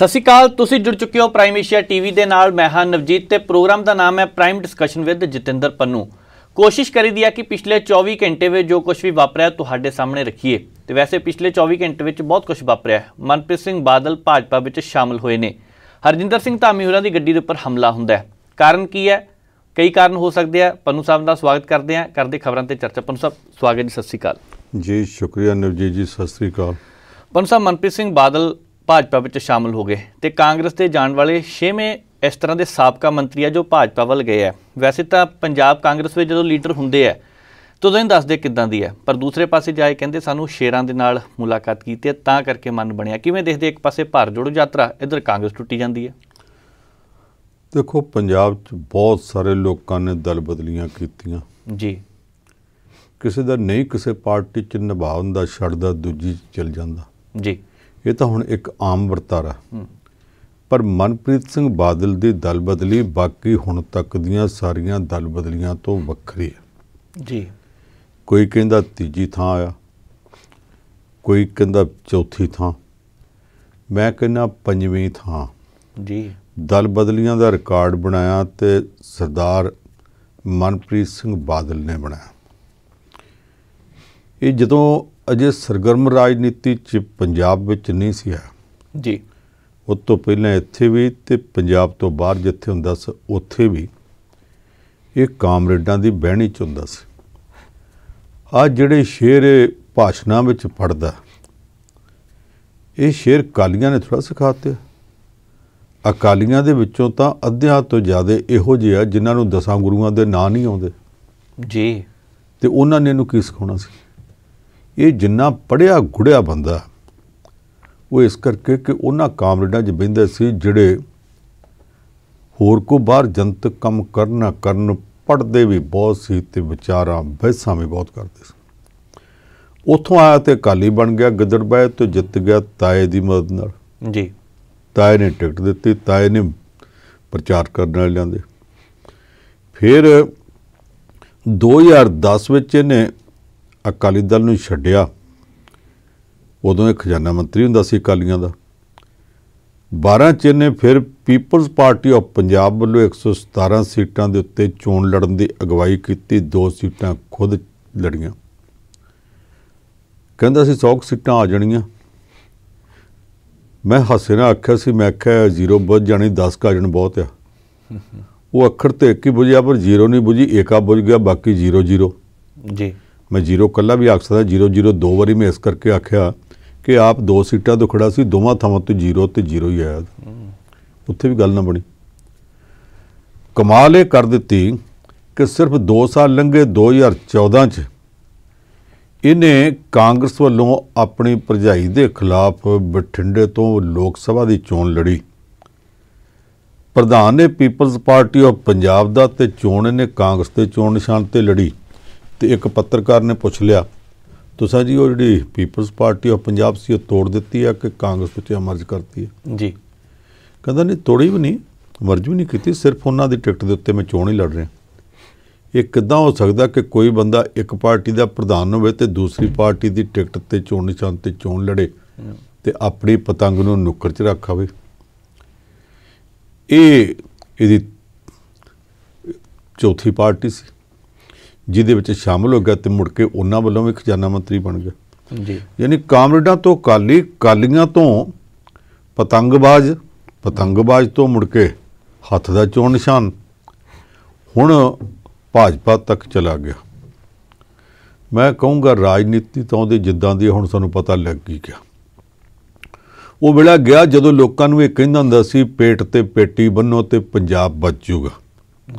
ਸਤਿ ਸ਼੍ਰੀ ਅਕਾਲ ਤੁਸੀਂ ਜੁੜ ਚੁੱਕੇ ਹੋ ਪ੍ਰਾਈਮ ਏਸ਼ੀਆ ਟੀਵੀ ਦੇ ਨਾਲ ਮੈਂ ਹਾਂ ਨਵਜੀਤ ਤੇ ਪ੍ਰੋਗਰਾਮ ਦਾ ਨਾਮ ਹੈ Prime Discussion with Jatinder Pannu ਕੋਸ਼ਿਸ਼ ਕਰੀ ਦੀ ਆ ਕਿ ਪਿਛਲੇ 24 ਘੰਟੇ ਵਿੱਚ ਜੋ ਕੁਝ ਵੀ ਵਾਪਰਿਆ ਤੁਹਾਡੇ ਸਾਹਮਣੇ ਰੱਖੀਏ ਤੇ ਵੈਸੇ ਪਿਛਲੇ 24 ਘੰਟੇ ਵਿੱਚ ਬਹੁਤ ਕੁਝ ਵਾਪਰਿਆ ਮਨਪ੍ਰੀਤ ਸਿੰਘ ਬਾਦਲ ਭਾਜਪਾ ਵਿੱਚ ਸ਼ਾਮਲ ਹੋਏ ਨੇ ਹਰਜਿੰਦਰ ਸਿੰਘ ਧਾਮੀ ਹੋਰਾਂ ਦੀ ਗੱਡੀ ਦੇ ਉੱਪਰ ਹਮਲਾ ਹੁੰਦਾ ਹੈ ਕਾਰਨ ਕੀ ਹੈ ਕਈ ਕਾਰਨ ਹੋ ਸਕਦੇ ਆ ਪੰਨੂ ਸਾਹਿਬ ਦਾ ਸਵਾਗਤ ਕਰਦੇ ਆ ਕਰਦੇ ਖਬਰਾਂ ਤੇ ਚਰਚਾ ਪੰਨੂ ਸਾਹਿਬ ਸਵਾਗਤ ਜੀ ਸਤਿ ਸ਼੍ਰੀ ਅਕਾਲ ਜੀ ਸ਼ੁਕਰੀਆ ਨਵਜੀਤ ਜੀ ਸਤਿ ਸ਼੍ਰੀ ਅਕਾਲ ਪੰਨੂ ਸਾਹਿਬ ਮਨਪ੍ਰੀਤ ਸਿੰਘ ਬਾਦਲ ਭਾਜਪਾ ਵਿੱਚ ਸ਼ਾਮਲ ਹੋ ਗਏ ਤੇ ਕਾਂਗਰਸ ਤੇ ਜਾਣ ਵਾਲੇ 6ਵੇਂ ਇਸ ਤਰ੍ਹਾਂ ਦੇ ਸਾਬਕਾ ਮੰਤਰੀ ਆ ਜੋ ਭਾਜਪਾ ਵੱਲ ਗਏ ਆ ਵੈਸੇ ਤਾਂ ਪੰਜਾਬ ਕਾਂਗਰਸ ਵਿੱਚ ਜਦੋਂ ਲੀਡਰ ਹੁੰਦੇ ਆ ਤਦੋਂ ਇਹ ਦੱਸਦੇ ਕਿਦਾਂ ਦੀ ਆ ਪਰ ਦੂਸਰੇ ਪਾਸੇ ਜਾਏ ਕਹਿੰਦੇ ਸਾਨੂੰ ਸ਼ੇਰਾਂ ਦੇ ਨਾਲ ਮੁਲਾਕਾਤ ਕੀਤੀ ਹੈ ਤਾਂ ਕਰਕੇ ਮਨ ਬਣਿਆ ਕਿਵੇਂ ਦੇਖਦੇ ਇੱਕ ਪਾਸੇ ਭਾਰ ਜੋੜੋ ਯਾਤਰਾ ਇਧਰ ਕਾਂਗਰਸ ਟੁੱਟੀ ਜਾਂਦੀ ਆ ਦੇਖੋ ਪੰਜਾਬ 'ਚ ਬਹੁਤ ਸਾਰੇ ਲੋਕਾਂ ਨੇ ਦਲ ਬਦਲੀਆਂ ਕੀਤੀਆਂ ਜੀ ਕਿਸੇ ਦਾ ਨਹੀਂ ਕਿਸੇ ਪਾਰਟੀ 'ਚ ਨਿਭਾਉਣ ਦਾ ਛੱਡਦਾ ਦੂਜੀ 'ਚ ਚਲ ਜਾਂਦਾ ਜੀ ਇਹ ਤਾਂ ਹੁਣ ਇੱਕ ਆਮ ਵਰਤਾਰਾ ਪਰ ਮਨਪ੍ਰੀਤ ਸਿੰਘ ਬਾਦਲ ਦੀ ਦਲ ਬਦਲੀ ਬਾਕੀ ਹੁਣ ਤੱਕ ਦੀਆਂ ਸਾਰੀਆਂ ਦਲ ਬਦਲੀਆਂ ਤੋਂ ਵੱਖਰੀ ਹੈ ਜੀ ਕੋਈ ਕਹਿੰਦਾ ਤੀਜੀ ਥਾਂ ਆਇਆ ਕੋਈ ਕਹਿੰਦਾ ਚੌਥੀ ਥਾਂ ਮੈਂ ਕਹਿੰਦਾ ਪੰਜਵੀਂ ਥਾਂ ਜੀ ਦਲ ਬਦਲੀਆਂ ਦਾ ਰਿਕਾਰਡ ਬਣਾਇਆ ਤੇ ਸਰਦਾਰ ਮਨਪ੍ਰੀਤ ਸਿੰਘ ਬਾਦਲ ਨੇ ਬਣਾਇਆ ਇਹ ਜਦੋਂ ਅਜੇ ਸਰਗਰਮ ਰਾਜਨੀਤੀ ਚ ਪੰਜਾਬ ਵਿੱਚ ਨਹੀਂ ਸੀ ਆ ਜੀ ਉਸ ਤੋਂ ਪਹਿਲਾਂ ਇੱਥੇ ਵੀ ਤੇ ਪੰਜਾਬ ਤੋਂ ਬਾਹਰ ਜਿੱਥੇ ਹੁੰਦਾ ਸੀ ਉੱਥੇ ਵੀ ਇਹ ਕਾਮਰੇਡਾਂ ਦੀ ਬਹਿਣੀ ਚ ਹੁੰਦਾ ਸੀ ਆ ਜਿਹੜੇ ਸ਼ੇਰ ਭਾਸ਼ਣਾ ਵਿੱਚ ਪੜਦਾ ਇਹ ਸ਼ੇਰ ਕਾਲੀਆਂ ਨੇ ਥੋੜਾ ਸਿਖਾਤੇ ਅਕਾਲੀਆਂ ਦੇ ਵਿੱਚੋਂ ਤਾਂ ਅਧਿਆਤ ਤੋਂ ਜ਼ਿਆਦਾ ਇਹੋ ਜਿਹੇ ਆ ਜਿਨ੍ਹਾਂ ਨੂੰ ਦਸਾਂ ਗੁਰੂਆਂ ਦੇ ਨਾਂ ਨਹੀਂ ਆਉਂਦੇ ਜੀ ਤੇ ਉਹਨਾਂ ਨੇ ਇਹਨੂੰ ਕੀ ਸਿਖਾਉਣਾ ਸੀ ਇਹ ਜਿੰਨਾ ਪੜਿਆ ਗੁੜਿਆ ਬੰਦਾ ਉਹ ਇਸ ਕਰਕੇ ਕਿ ਉਹਨਾਂ ਕਾਮਰੇਡਾਂ 'ਚ ਬਿੰਦੇ ਸੀ ਜਿਹੜੇ ਹੋਰ ਕੋ ਬਾਹਰ ਜਨਤਕ ਕੰਮ ਕਰਨਾ ਕਰਨ ਪੜਦੇ ਵੀ ਬਹੁਤ ਸੀ ਤੇ ਵਿਚਾਰਾਂ ਬਹਿਸਾਂ ਵੀ ਬਹੁਤ ਕਰਦੇ ਸੀ ਉੱਥੋਂ ਆਇਆ ਤੇ ਕਾਲੀ ਬਣ ਗਿਆ ਗਿੱਦੜਬਾਹ ਤੇ ਜਿੱਤ ਗਿਆ ਤਾਏ ਦੀ ਮਦਦ ਨਾਲ ਜੀ ਤਾਏ ਨੇ ਟਿਕਟ ਦਿੱਤੀ ਤਾਏ ਨੇ ਪ੍ਰਚਾਰ ਕਰਨ ਵਾਲਿਆਂ ਦੇ ਫਿਰ 2010 ਵਿੱਚ ਇਹਨੇ ਅਕਾਲੀ ਦਲ ਨੂੰ ਛੱਡਿਆ ਉਦੋਂ ਇਹ ਖਜ਼ਾਨਾ ਮੰਤਰੀ ਹੁੰਦਾ ਸੀ ਅਕਾਲੀਆਂ ਦਾ 12 ਚ ਨੇ ਫਿਰ ਪੀਪਲਜ਼ ਪਾਰਟੀ ਆਫ ਪੰਜਾਬ ਵੱਲੋਂ 117 ਸੀਟਾਂ ਦੇ ਉੱਤੇ ਚੋਣ ਲੜਨ ਦੀ ਅਗਵਾਈ ਕੀਤੀ ਦੋ ਸੀਟਾਂ ਖੁਦ ਲੜੀਆਂ ਕਹਿੰਦਾ ਸੀ 100 ਸੀਟਾਂ ਆ ਜਾਣੀਆਂ ਮੈਂ ਹੱਸੇ ਨਾਲ ਆਖਿਆ ਸੀ ਮੈਂ ਆਖਿਆ ਜ਼ੀਰੋ ਬੁੱਝ ਜਾਣੀ 10 ਕਾਜਣ ਬਹੁਤ ਆ ਉਹ ਅੱਖਰ ਤੇ ਇੱਕ ਹੀ ਬੁਝਿਆ ਪਰ ਜ਼ੀਰੋ ਨਹੀਂ ਬੁਝੀ ਏਕਾ ਬੁਝ ਗਿਆ ਬਾਕੀ ਜ਼ੀਰੋ ਜ਼ੀਰੋ ਜੀ ਮੈਂ ਜ਼ੀਰੋ ਕੱਲਾ ਵੀ ਆਖ ਸਕਦਾ ਜ਼ੀਰੋ ਜ਼ੀਰੋ ਦੋ ਵਾਰੀ ਮੈਂ ਇਸ ਕਰਕੇ ਆਖਿਆ ਕਿ ਆਪ ਦੋ ਸੀਟਾਂ ਤੋਂ ਖੜਾ ਸੀ ਦੋਵਾਂ ਥਾਵਾਂ ਤੇ ਜ਼ੀਰੋ ਤੇ ਜ਼ੀਰੋ ਹੀ ਆਇਆ ਉੱਥੇ ਵੀ ਗੱਲ ਨਾ ਬਣੀ ਕਮਾਲ ਇਹ ਕਰ ਦਿੱਤੀ ਕਿ ਸਿਰਫ 2 ਸਾਲ ਲੰਘੇ 2014 ਚ ਇਹਨੇ ਕਾਂਗਰਸ ਵੱਲੋਂ ਆਪਣੀ ਭਰਜਾਈ ਦੇ ਖਿਲਾਫ ਬਠਿੰਡੇ ਤੋਂ ਲੋਕ ਸਭਾ ਦੀ ਚੋਣ ਲੜੀ ਪ੍ਰਧਾਨ ਨੇ ਪੀਪਲਜ਼ ਪਾਰਟੀ ਆਫ ਪੰਜਾਬ ਦਾ ਤੇ ਚੋਣ ਨੇ ਕਾਂਗਰਸ ਦੇ ਚੋਣ ਨਿਸ਼ਾਨ ਤੇ ਲੜੀ ਤੇ ਇੱਕ ਪੱਤਰਕਾਰ ਨੇ ਪੁੱਛ ਲਿਆ ਤੁਸੀਂ ਜੀ ਉਹ ਜਿਹੜੀ ਪੀਪਲਸ ਪਾਰਟੀ ਆਫ ਪੰਜਾਬ ਸੀ ਉਹ ਤੋੜ ਦਿੱਤੀ ਆ ਕਿ ਕਾਂਗਰਸ ਵਿੱਚ ਮਰਜ ਕਰਤੀ ਹੈ ਜੀ ਕਹਿੰਦਾ ਨਹੀਂ ਤੋੜੀ ਵੀ ਨਹੀਂ ਮਰਜ ਵੀ ਨਹੀਂ ਕੀਤੀ ਸਿਰਫ ਉਹਨਾਂ ਦੀ ਟਿਕਟ ਦੇ ਉੱਤੇ ਮੈਂ ਚੋਣ ਹੀ ਲੜ ਰਿਹਾ ਇਹ ਕਿਦਾਂ ਹੋ ਸਕਦਾ ਕਿ ਕੋਈ ਬੰਦਾ ਇੱਕ ਪਾਰਟੀ ਦਾ ਪ੍ਰਧਾਨ ਹੋਵੇ ਤੇ ਦੂਸਰੀ ਪਾਰਟੀ ਦੀ ਟਿਕਟ ਤੇ ਚੋਣ ਨਿਸ਼ਾਨ ਤੇ ਚੋਣ ਲੜੇ ਤੇ ਆਪਣੀ ਪਤੰਗ ਨੂੰ ਨੁੱਕਰ 'ਚ ਰੱਖਾਵੇ ਇਹ ਇਹਦੀ ਚੌਥੀ ਪਾਰਟੀ ਸੀ ਜਿਹਦੇ ਵਿੱਚ ਸ਼ਾਮਲ ਹੋ ਗਿਆ ਤੇ ਮੁੜ ਕੇ ਉਹਨਾਂ ਵੱਲੋਂ ਵੀ ਖਜ਼ਾਨਾ ਮੰਤਰੀ ਬਣ ਗਿਆ ਜੀ ਯਾਨੀ ਕਾਮਰੇਡਾਂ ਤੋਂ ਕਾਲੀ ਕਾਲੀਆਂ ਤੋਂ ਪਤੰਗਬਾਜ਼ ਪਤੰਗਬਾਜ਼ ਤੋਂ ਮੁੜ ਕੇ ਹੱਥ ਦਾ ਚੋਣ ਨਿਸ਼ਾਨ ਹੁਣ ਭਾਜਪਾ ਤੱਕ ਚਲਾ ਗਿਆ ਮੈਂ ਕਹੂੰਗਾ ਰਾਜਨੀਤੀ ਤੋਂ ਉਹਦੇ ਜਿੱਦਾਂ ਦੀ ਹੁਣ ਸਾਨੂੰ ਪਤਾ ਲੱਗ ਗਈ ਗਿਆ ਉਹ ਵੇਲਾ ਗਿਆ ਜਦੋਂ ਲੋਕਾਂ ਨੂੰ ਇਹ ਕਹਿੰਦਾ ਹੁੰਦਾ ਸੀ ਪੇਟ ਤੇ ਪੇਟੀ ਬੰਨੋ ਤੇ ਪੰਜਾਬ ਬਚ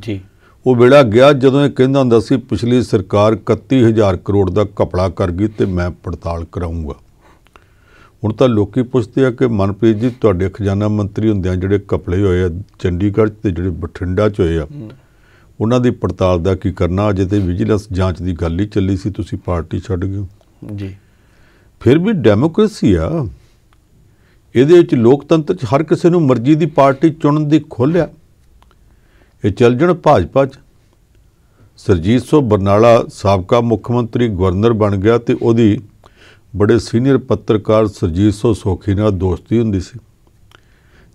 ਜੀ ਉਹ ਵੇਲਾ ਗਿਆ ਜਦੋਂ ਇਹ ਕਹਿੰਦਾ ਹੁੰਦਾ ਸੀ ਪਿਛਲੀ ਸਰਕਾਰ 31000 ਕਰੋੜ ਦਾ ਕਪੜਾ ਕਰ ਗਈ ਤੇ ਮੈਂ ਪੜਤਾਲ ਕਰਾਉਂਗਾ ਹੁਣ ਤਾਂ ਲੋਕੀ ਪੁੱਛਦੇ ਆ ਕਿ ਮਨਪ੍ਰੀਤ ਜੀ ਤੁਹਾਡੇ ਖਜ਼ਾਨਾ ਮੰਤਰੀ ਹੁੰਦਿਆਂ ਜਿਹੜੇ ਕਪੜੇ ਹੋਏ ਆ ਚੰਡੀਗੜ੍ਹ ਤੇ ਜਿਹੜੇ ਬਠਿੰਡਾ 'ਚ ਹੋਏ ਆ ਉਹਨਾਂ ਦੀ ਪੜਤਾਲ ਦਾ ਕੀ ਕਰਨਾ ਅਜੇ ਤੇ ਵਿਜੀਲੈਂਸ ਜਾਂਚ ਦੀ ਗੱਲ ਹੀ ਚੱਲੀ ਸੀ ਤੁਸੀਂ ਪਾਰਟੀ ਛੱਡ ਗਏ ਜੀ ਫਿਰ ਵੀ ਡੈਮੋਕ੍ਰੇਸੀ ਆ ਇਹਦੇ ਵਿੱਚ ਲੋਕਤੰਤਰ 'ਚ ਹਰ ਕਿਸੇ ਨੂੰ ਮਰਜ਼ੀ ਦੀ ਪਾਰਟੀ ਚੁਣਨ ਦੀ ਖੁੱਲ੍ਹ ਆ ਇਹ ਚੱਲ ਜਣ ਭਾਜਪਾ 'ਚ ਸਰਜੀਤ ਸੋ ਬਰਨਾਲਾ ਸਾਬਕਾ ਮੁੱਖ ਮੰਤਰੀ ਗਵਰਨਰ ਬਣ ਗਿਆ ਤੇ ਉਹਦੀ ਬੜੇ ਸੀਨੀਅਰ ਪੱਤਰਕਾਰ ਸਰਜੀਤ ਸੋ ਸੋਖੀ ਨਾਲ ਦੋਸਤੀ ਹੁੰਦੀ ਸੀ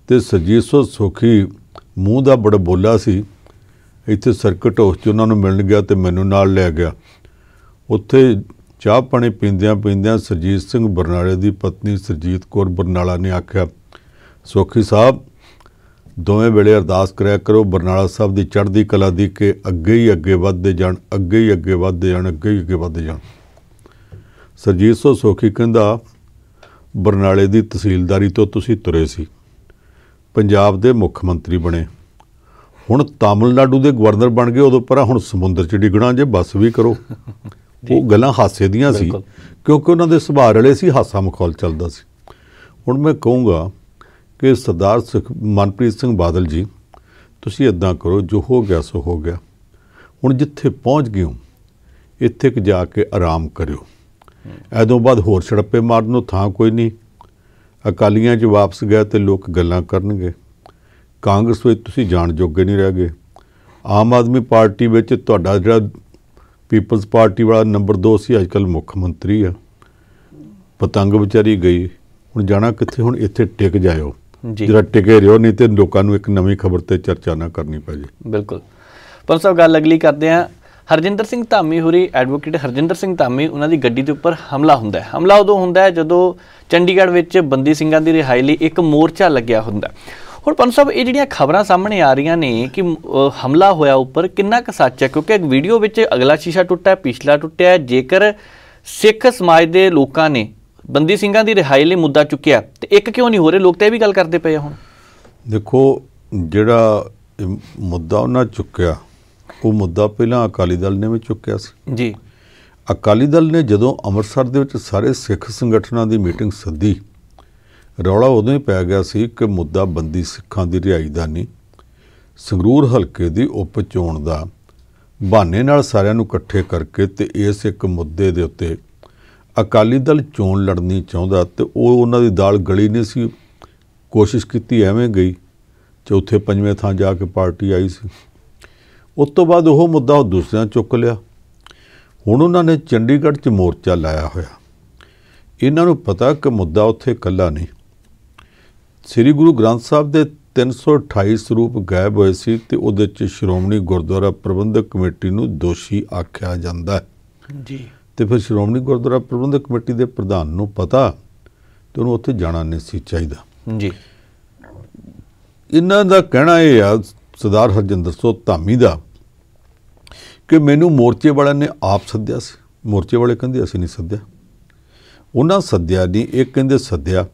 ਤੇ ਸਰਜੀਤ ਸੋ ਸੋਖੀ ਮੂੰਹ ਦਾ ਬੜਾ ਬੋਲਾ ਸੀ ਇੱਥੇ ਸਰਕਟ ਹੋਸ 'ਚ ਉਹਨਾਂ ਨੂੰ ਮਿਲਣ ਗਿਆ ਤੇ ਮੈਨੂੰ ਨਾਲ ਲੈ ਗਿਆ ਉੱਥੇ ਚਾਹ ਪਾਣੀ ਪੀਂਦਿਆਂ ਪੀਂਦਿਆਂ ਸਰਜੀਤ ਸਿੰਘ ਬਰਨਾਲੇ ਦੀ ਪਤਨੀ ਸਰਜੀਤ ਕੌਰ ਬਰਨਾਲਾ ਨੇ ਆਖਿਆ ਸੋਖੀ ਸਾਹਿਬ ਦੋਵੇਂ ਵੇਲੇ ਅਰਦਾਸ ਕਰਿਆ ਕਰੋ ਬਰਨਾਲਾ ਸਾਹਿਬ ਦੀ ਚੜ੍ਹਦੀ ਕਲਾ ਦੀ ਕਿ ਅੱਗੇ ਹੀ ਅੱਗੇ ਵੱਧਦੇ ਜਾਣ ਅੱਗੇ ਹੀ ਅੱਗੇ ਵੱਧਦੇ ਜਾਣ ਅੱਗੇ ਹੀ ਅੱਗੇ ਵੱਧਦੇ ਜਾਣ ਸਰਜੀਤ ਸੋ ਸੋਖੀ ਕਹਿੰਦਾ ਬਰਨਾਲੇ ਦੀ ਤਹਿਸੀਲਦਾਰੀ ਤੋਂ ਤੁਸੀਂ ਤੁਰੇ ਸੀ ਪੰਜਾਬ ਦੇ ਮੁੱਖ ਮੰਤਰੀ ਬਣੇ ਹੁਣ ਤਾਮਿਲਨਾਡੂ ਦੇ ਗਵਰਨਰ ਬਣ ਗਏ ਉਦੋਂ ਪਰ ਹੁਣ ਸਮੁੰਦਰ 'ਚ ਡਿੱਗਣਾ ਜੇ ਬਸ ਵੀ ਕਰੋ ਉਹ ਗੱਲਾਂ ਹਾਸੇ ਦੀਆਂ ਸੀ ਕਿਉਂਕਿ ਉਹਨਾਂ ਦੇ ਸੁਭਾਅ ਰਲੇ ਸੀ ਹਾਸਾ ਮਖੌਲ ਚੱਲਦਾ ਸੀ ਹੁਣ ਮੈਂ ਕਹੂੰਗਾ ਕਿ ਸਰਦਾਰ ਸੁਖ ਮਨਪ੍ਰੀਤ ਸਿੰਘ ਬਾਦਲ ਜੀ ਤੁਸੀਂ ਇਦਾਂ ਕਰੋ ਜੋ ਹੋ ਗਿਆ ਸੋ ਹੋ ਗਿਆ ਹੁਣ ਜਿੱਥੇ ਪਹੁੰਚ ਗਏ ਹੋ ਇੱਥੇ ਕਿ ਜਾ ਕੇ ਆਰਾਮ ਕਰਿਓ ਐਦੋਂ ਬਾਅਦ ਹੋਰ ਛੜੱਪੇ ਮਾਰਨ ਨੂੰ ਥਾਂ ਕੋਈ ਨਹੀਂ ਅਕਾਲੀਆਂ 'ਚ ਵਾਪਸ ਗਏ ਤੇ ਲੋਕ ਗੱਲਾਂ ਕਰਨਗੇ ਕਾਂਗਰਸ ਵਿੱਚ ਤੁਸੀਂ ਜਾਣ ਜੋਗੇ ਨਹੀਂ ਰਹਿ ਗਏ ਆਮ ਆਦਮੀ ਪਾਰਟੀ ਵਿੱਚ ਤੁਹਾਡਾ ਜਿਹੜਾ ਪੀਪਲਸ ਪਾਰਟੀ ਵਾਲਾ ਨੰਬਰ 2 ਸੀ ਅੱਜਕੱਲ ਮੁੱਖ ਮੰਤਰੀ ਆ ਪਤੰਗ ਵਿਚਾਰੀ ਗਈ ਹੁਣ ਜਾਣਾ ਕਿੱਥੇ ਹੁਣ ਇੱਥੇ ਟਿਕ ਜਾਇਓ ਜੀ ਜਿਹੜਾ ਟਿਕੇ ਰਿਓ ਨਹੀਂ ਤੇ ਲੋਕਾਂ ਨੂੰ ਇੱਕ ਨਵੀਂ ਖਬਰ ਤੇ ਚਰਚਾ ਨਾ ਕਰਨੀ ਪੈ ਜੇ ਬਿਲਕੁਲ ਪਰ ਸਭ ਗੱਲ ਅਗਲੀ ਕਰਦੇ ਆ ਹਰਜਿੰਦਰ ਸਿੰਘ ਧਾਮੀ ਹੋਰੀ ਐਡਵੋਕੇਟ ਹਰਜਿੰਦਰ ਸਿੰਘ ਧਾਮੀ ਉਹਨਾਂ ਦੀ ਗੱਡੀ ਦੇ ਉੱਪਰ ਹਮਲਾ ਹੁੰਦਾ ਹੈ ਹਮਲਾ ਉਦੋਂ ਹੁੰਦਾ ਹੈ ਜਦੋਂ ਚੰਡੀਗੜ੍ਹ ਵਿੱਚ ਬੰਦੀ ਸਿੰਘਾਂ ਦੀ ਰਿਹਾਈ ਲਈ ਇੱਕ ਮੋਰਚਾ ਲੱਗਿਆ ਹੁੰਦਾ ਹੁਣ ਪੰਨ ਸਾਹਿਬ ਇਹ ਜਿਹੜੀਆਂ ਖਬਰਾਂ ਸਾਹਮਣੇ ਆ ਰਹੀਆਂ ਨੇ ਕਿ ਹਮਲਾ ਹੋਇਆ ਉੱਪਰ ਕਿੰਨਾ ਕੁ ਸੱਚ ਹੈ ਕਿਉਂਕਿ ਇੱਕ ਵੀਡੀਓ ਵਿੱਚ ਅਗਲਾ ਸ਼ੀਸ਼ਾ ਟੁੱਟਾ ਹੈ ਪਿਛਲਾ ਟੁੱਟਿਆ ਹੈ ਜੇਕਰ ਸਿੱਖ ਸਮਾਜ ਦੇ ਲੋਕਾਂ ਨੇ ਬੰਦੀ ਸਿੰਘਾਂ ਦੀ ਰਿਹਾਈ ਲਈ ਮੁੱਦਾ ਚੁੱਕਿਆ ਤੇ ਇੱਕ ਕਿਉਂ ਨਹੀਂ ਹੋ ਰਿਹਾ ਲੋਕ ਤਾਂ ਇਹ ਵੀ ਗੱਲ ਕਰਦੇ ਪਏ ਹੁਣ ਦੇਖੋ ਜਿਹੜਾ ਮੁੱਦਾ ਉਹਨਾਂ ਚੁੱਕਿਆ ਉਹ ਮੁੱਦਾ ਪਹਿਲਾਂ ਅਕਾਲੀ ਦਲ ਨੇ ਵੀ ਚੁੱਕਿਆ ਸੀ ਜੀ ਅਕਾਲੀ ਦਲ ਨੇ ਜਦੋਂ ਅੰਮ੍ਰਿਤਸਰ ਦੇ ਵਿੱਚ ਸਾਰੇ ਸਿੱਖ ਸੰਗਠਨਾਂ ਦੀ ਮੀਟਿੰਗ ਸੱਦੀ ਰੌਲਾ ਉਦੋਂ ਹੀ ਪੈ ਗਿਆ ਸੀ ਕਿ ਮੁੱਦਾ ਬੰਦੀ ਸਿੱਖਾਂ ਦੀ ਰਿਹਾਈ ਦਾ ਨਹੀਂ ਸੰਗਰੂਰ ਹਲਕੇ ਦੀ ਉਪ ਚੋਣ ਦਾ ਬਹਾਨੇ ਨਾਲ ਸਾਰਿਆਂ ਨੂੰ ਇਕੱਠੇ ਕਰਕੇ ਤੇ ਇਸ ਇੱਕ ਮੁੱਦੇ ਦੇ ਉੱਤੇ ਅਕਾਲੀ ਦਲ ਚੋਣ ਲੜਨੀ ਚਾਹੁੰਦਾ ਤੇ ਉਹ ਉਹਨਾਂ ਦੀ ਦਾਲ ਗਲੀ ਨਹੀਂ ਸੀ ਕੋਸ਼ਿਸ਼ ਕੀਤੀ ਐਵੇਂ ਗਈ ਚੌਥੇ ਪੰਜਵੇਂ ਥਾਂ ਜਾ ਕੇ ਪਾਰਟੀ ਆਈ ਸੀ ਉਸ ਤੋਂ ਬਾਅਦ ਉਹ ਮੁੱਦਾ ਉਹ ਦੂਸਰਿਆਂ ਚੁੱਕ ਲਿਆ ਹੁਣ ਉਹਨਾਂ ਨੇ ਚੰਡੀਗੜ੍ਹ 'ਚ ਮੋਰਚਾ ਲਾਇਆ ਹੋਇਆ ਇਹਨਾਂ ਨੂੰ ਪਤਾ ਕਿ ਮੁੱਦਾ ਉੱਥੇ ਇਕੱਲਾ ਨਹੀਂ ਸ੍ਰੀ ਗੁਰੂ ਗ੍ਰੰਥ ਸਾਹਿਬ ਦੇ 328 ਸਰੂਪ ਗਾਇਬ ਹੋਏ ਸੀ ਤੇ ਉਹਦੇ 'ਚ ਸ਼੍ਰੋਮਣੀ ਗੁਰਦੁਆਰਾ ਪ੍ਰਬੰਧਕ ਕਮੇਟੀ ਨੂੰ ਦੋਸ਼ੀ ਆਖਿਆ ਜਾਂਦਾ ਹੈ ਜੀ ਤੇ ਫਿਰ ਸ਼੍ਰੋਮਣੀ ਗੁਰਦੁਆਰਾ ਪ੍ਰਬੰਧਕ ਕਮੇਟੀ ਦੇ ਪ੍ਰਧਾਨ ਨੂੰ ਪਤਾ ਤੇ ਉਹਨੂੰ ਉੱਥੇ ਜਾਣਾ ਨਹੀਂ ਸੀ ਚਾਹੀਦਾ ਜੀ ਇਹਨਾਂ ਦਾ ਕਹਿਣਾ ਇਹ ਆ ਸਰਦਾਰ ਹਰਜਿੰਦਰ ਸੋ ਧਾਮੀ ਦਾ ਕਿ ਮੈਨੂੰ ਮੋਰਚੇ ਵਾਲਿਆਂ ਨੇ ਆਪ ਸੱਦਿਆ ਸੀ ਮੋਰਚੇ ਵਾਲੇ ਕਹਿੰਦੇ ਅਸੀਂ ਨਹੀਂ ਸੱਦਿਆ ਉਹਨਾਂ ਸੱਦਿਆ ਨਹੀਂ ਇਹ ਕਹਿੰਦੇ ਸੱਦਿਆ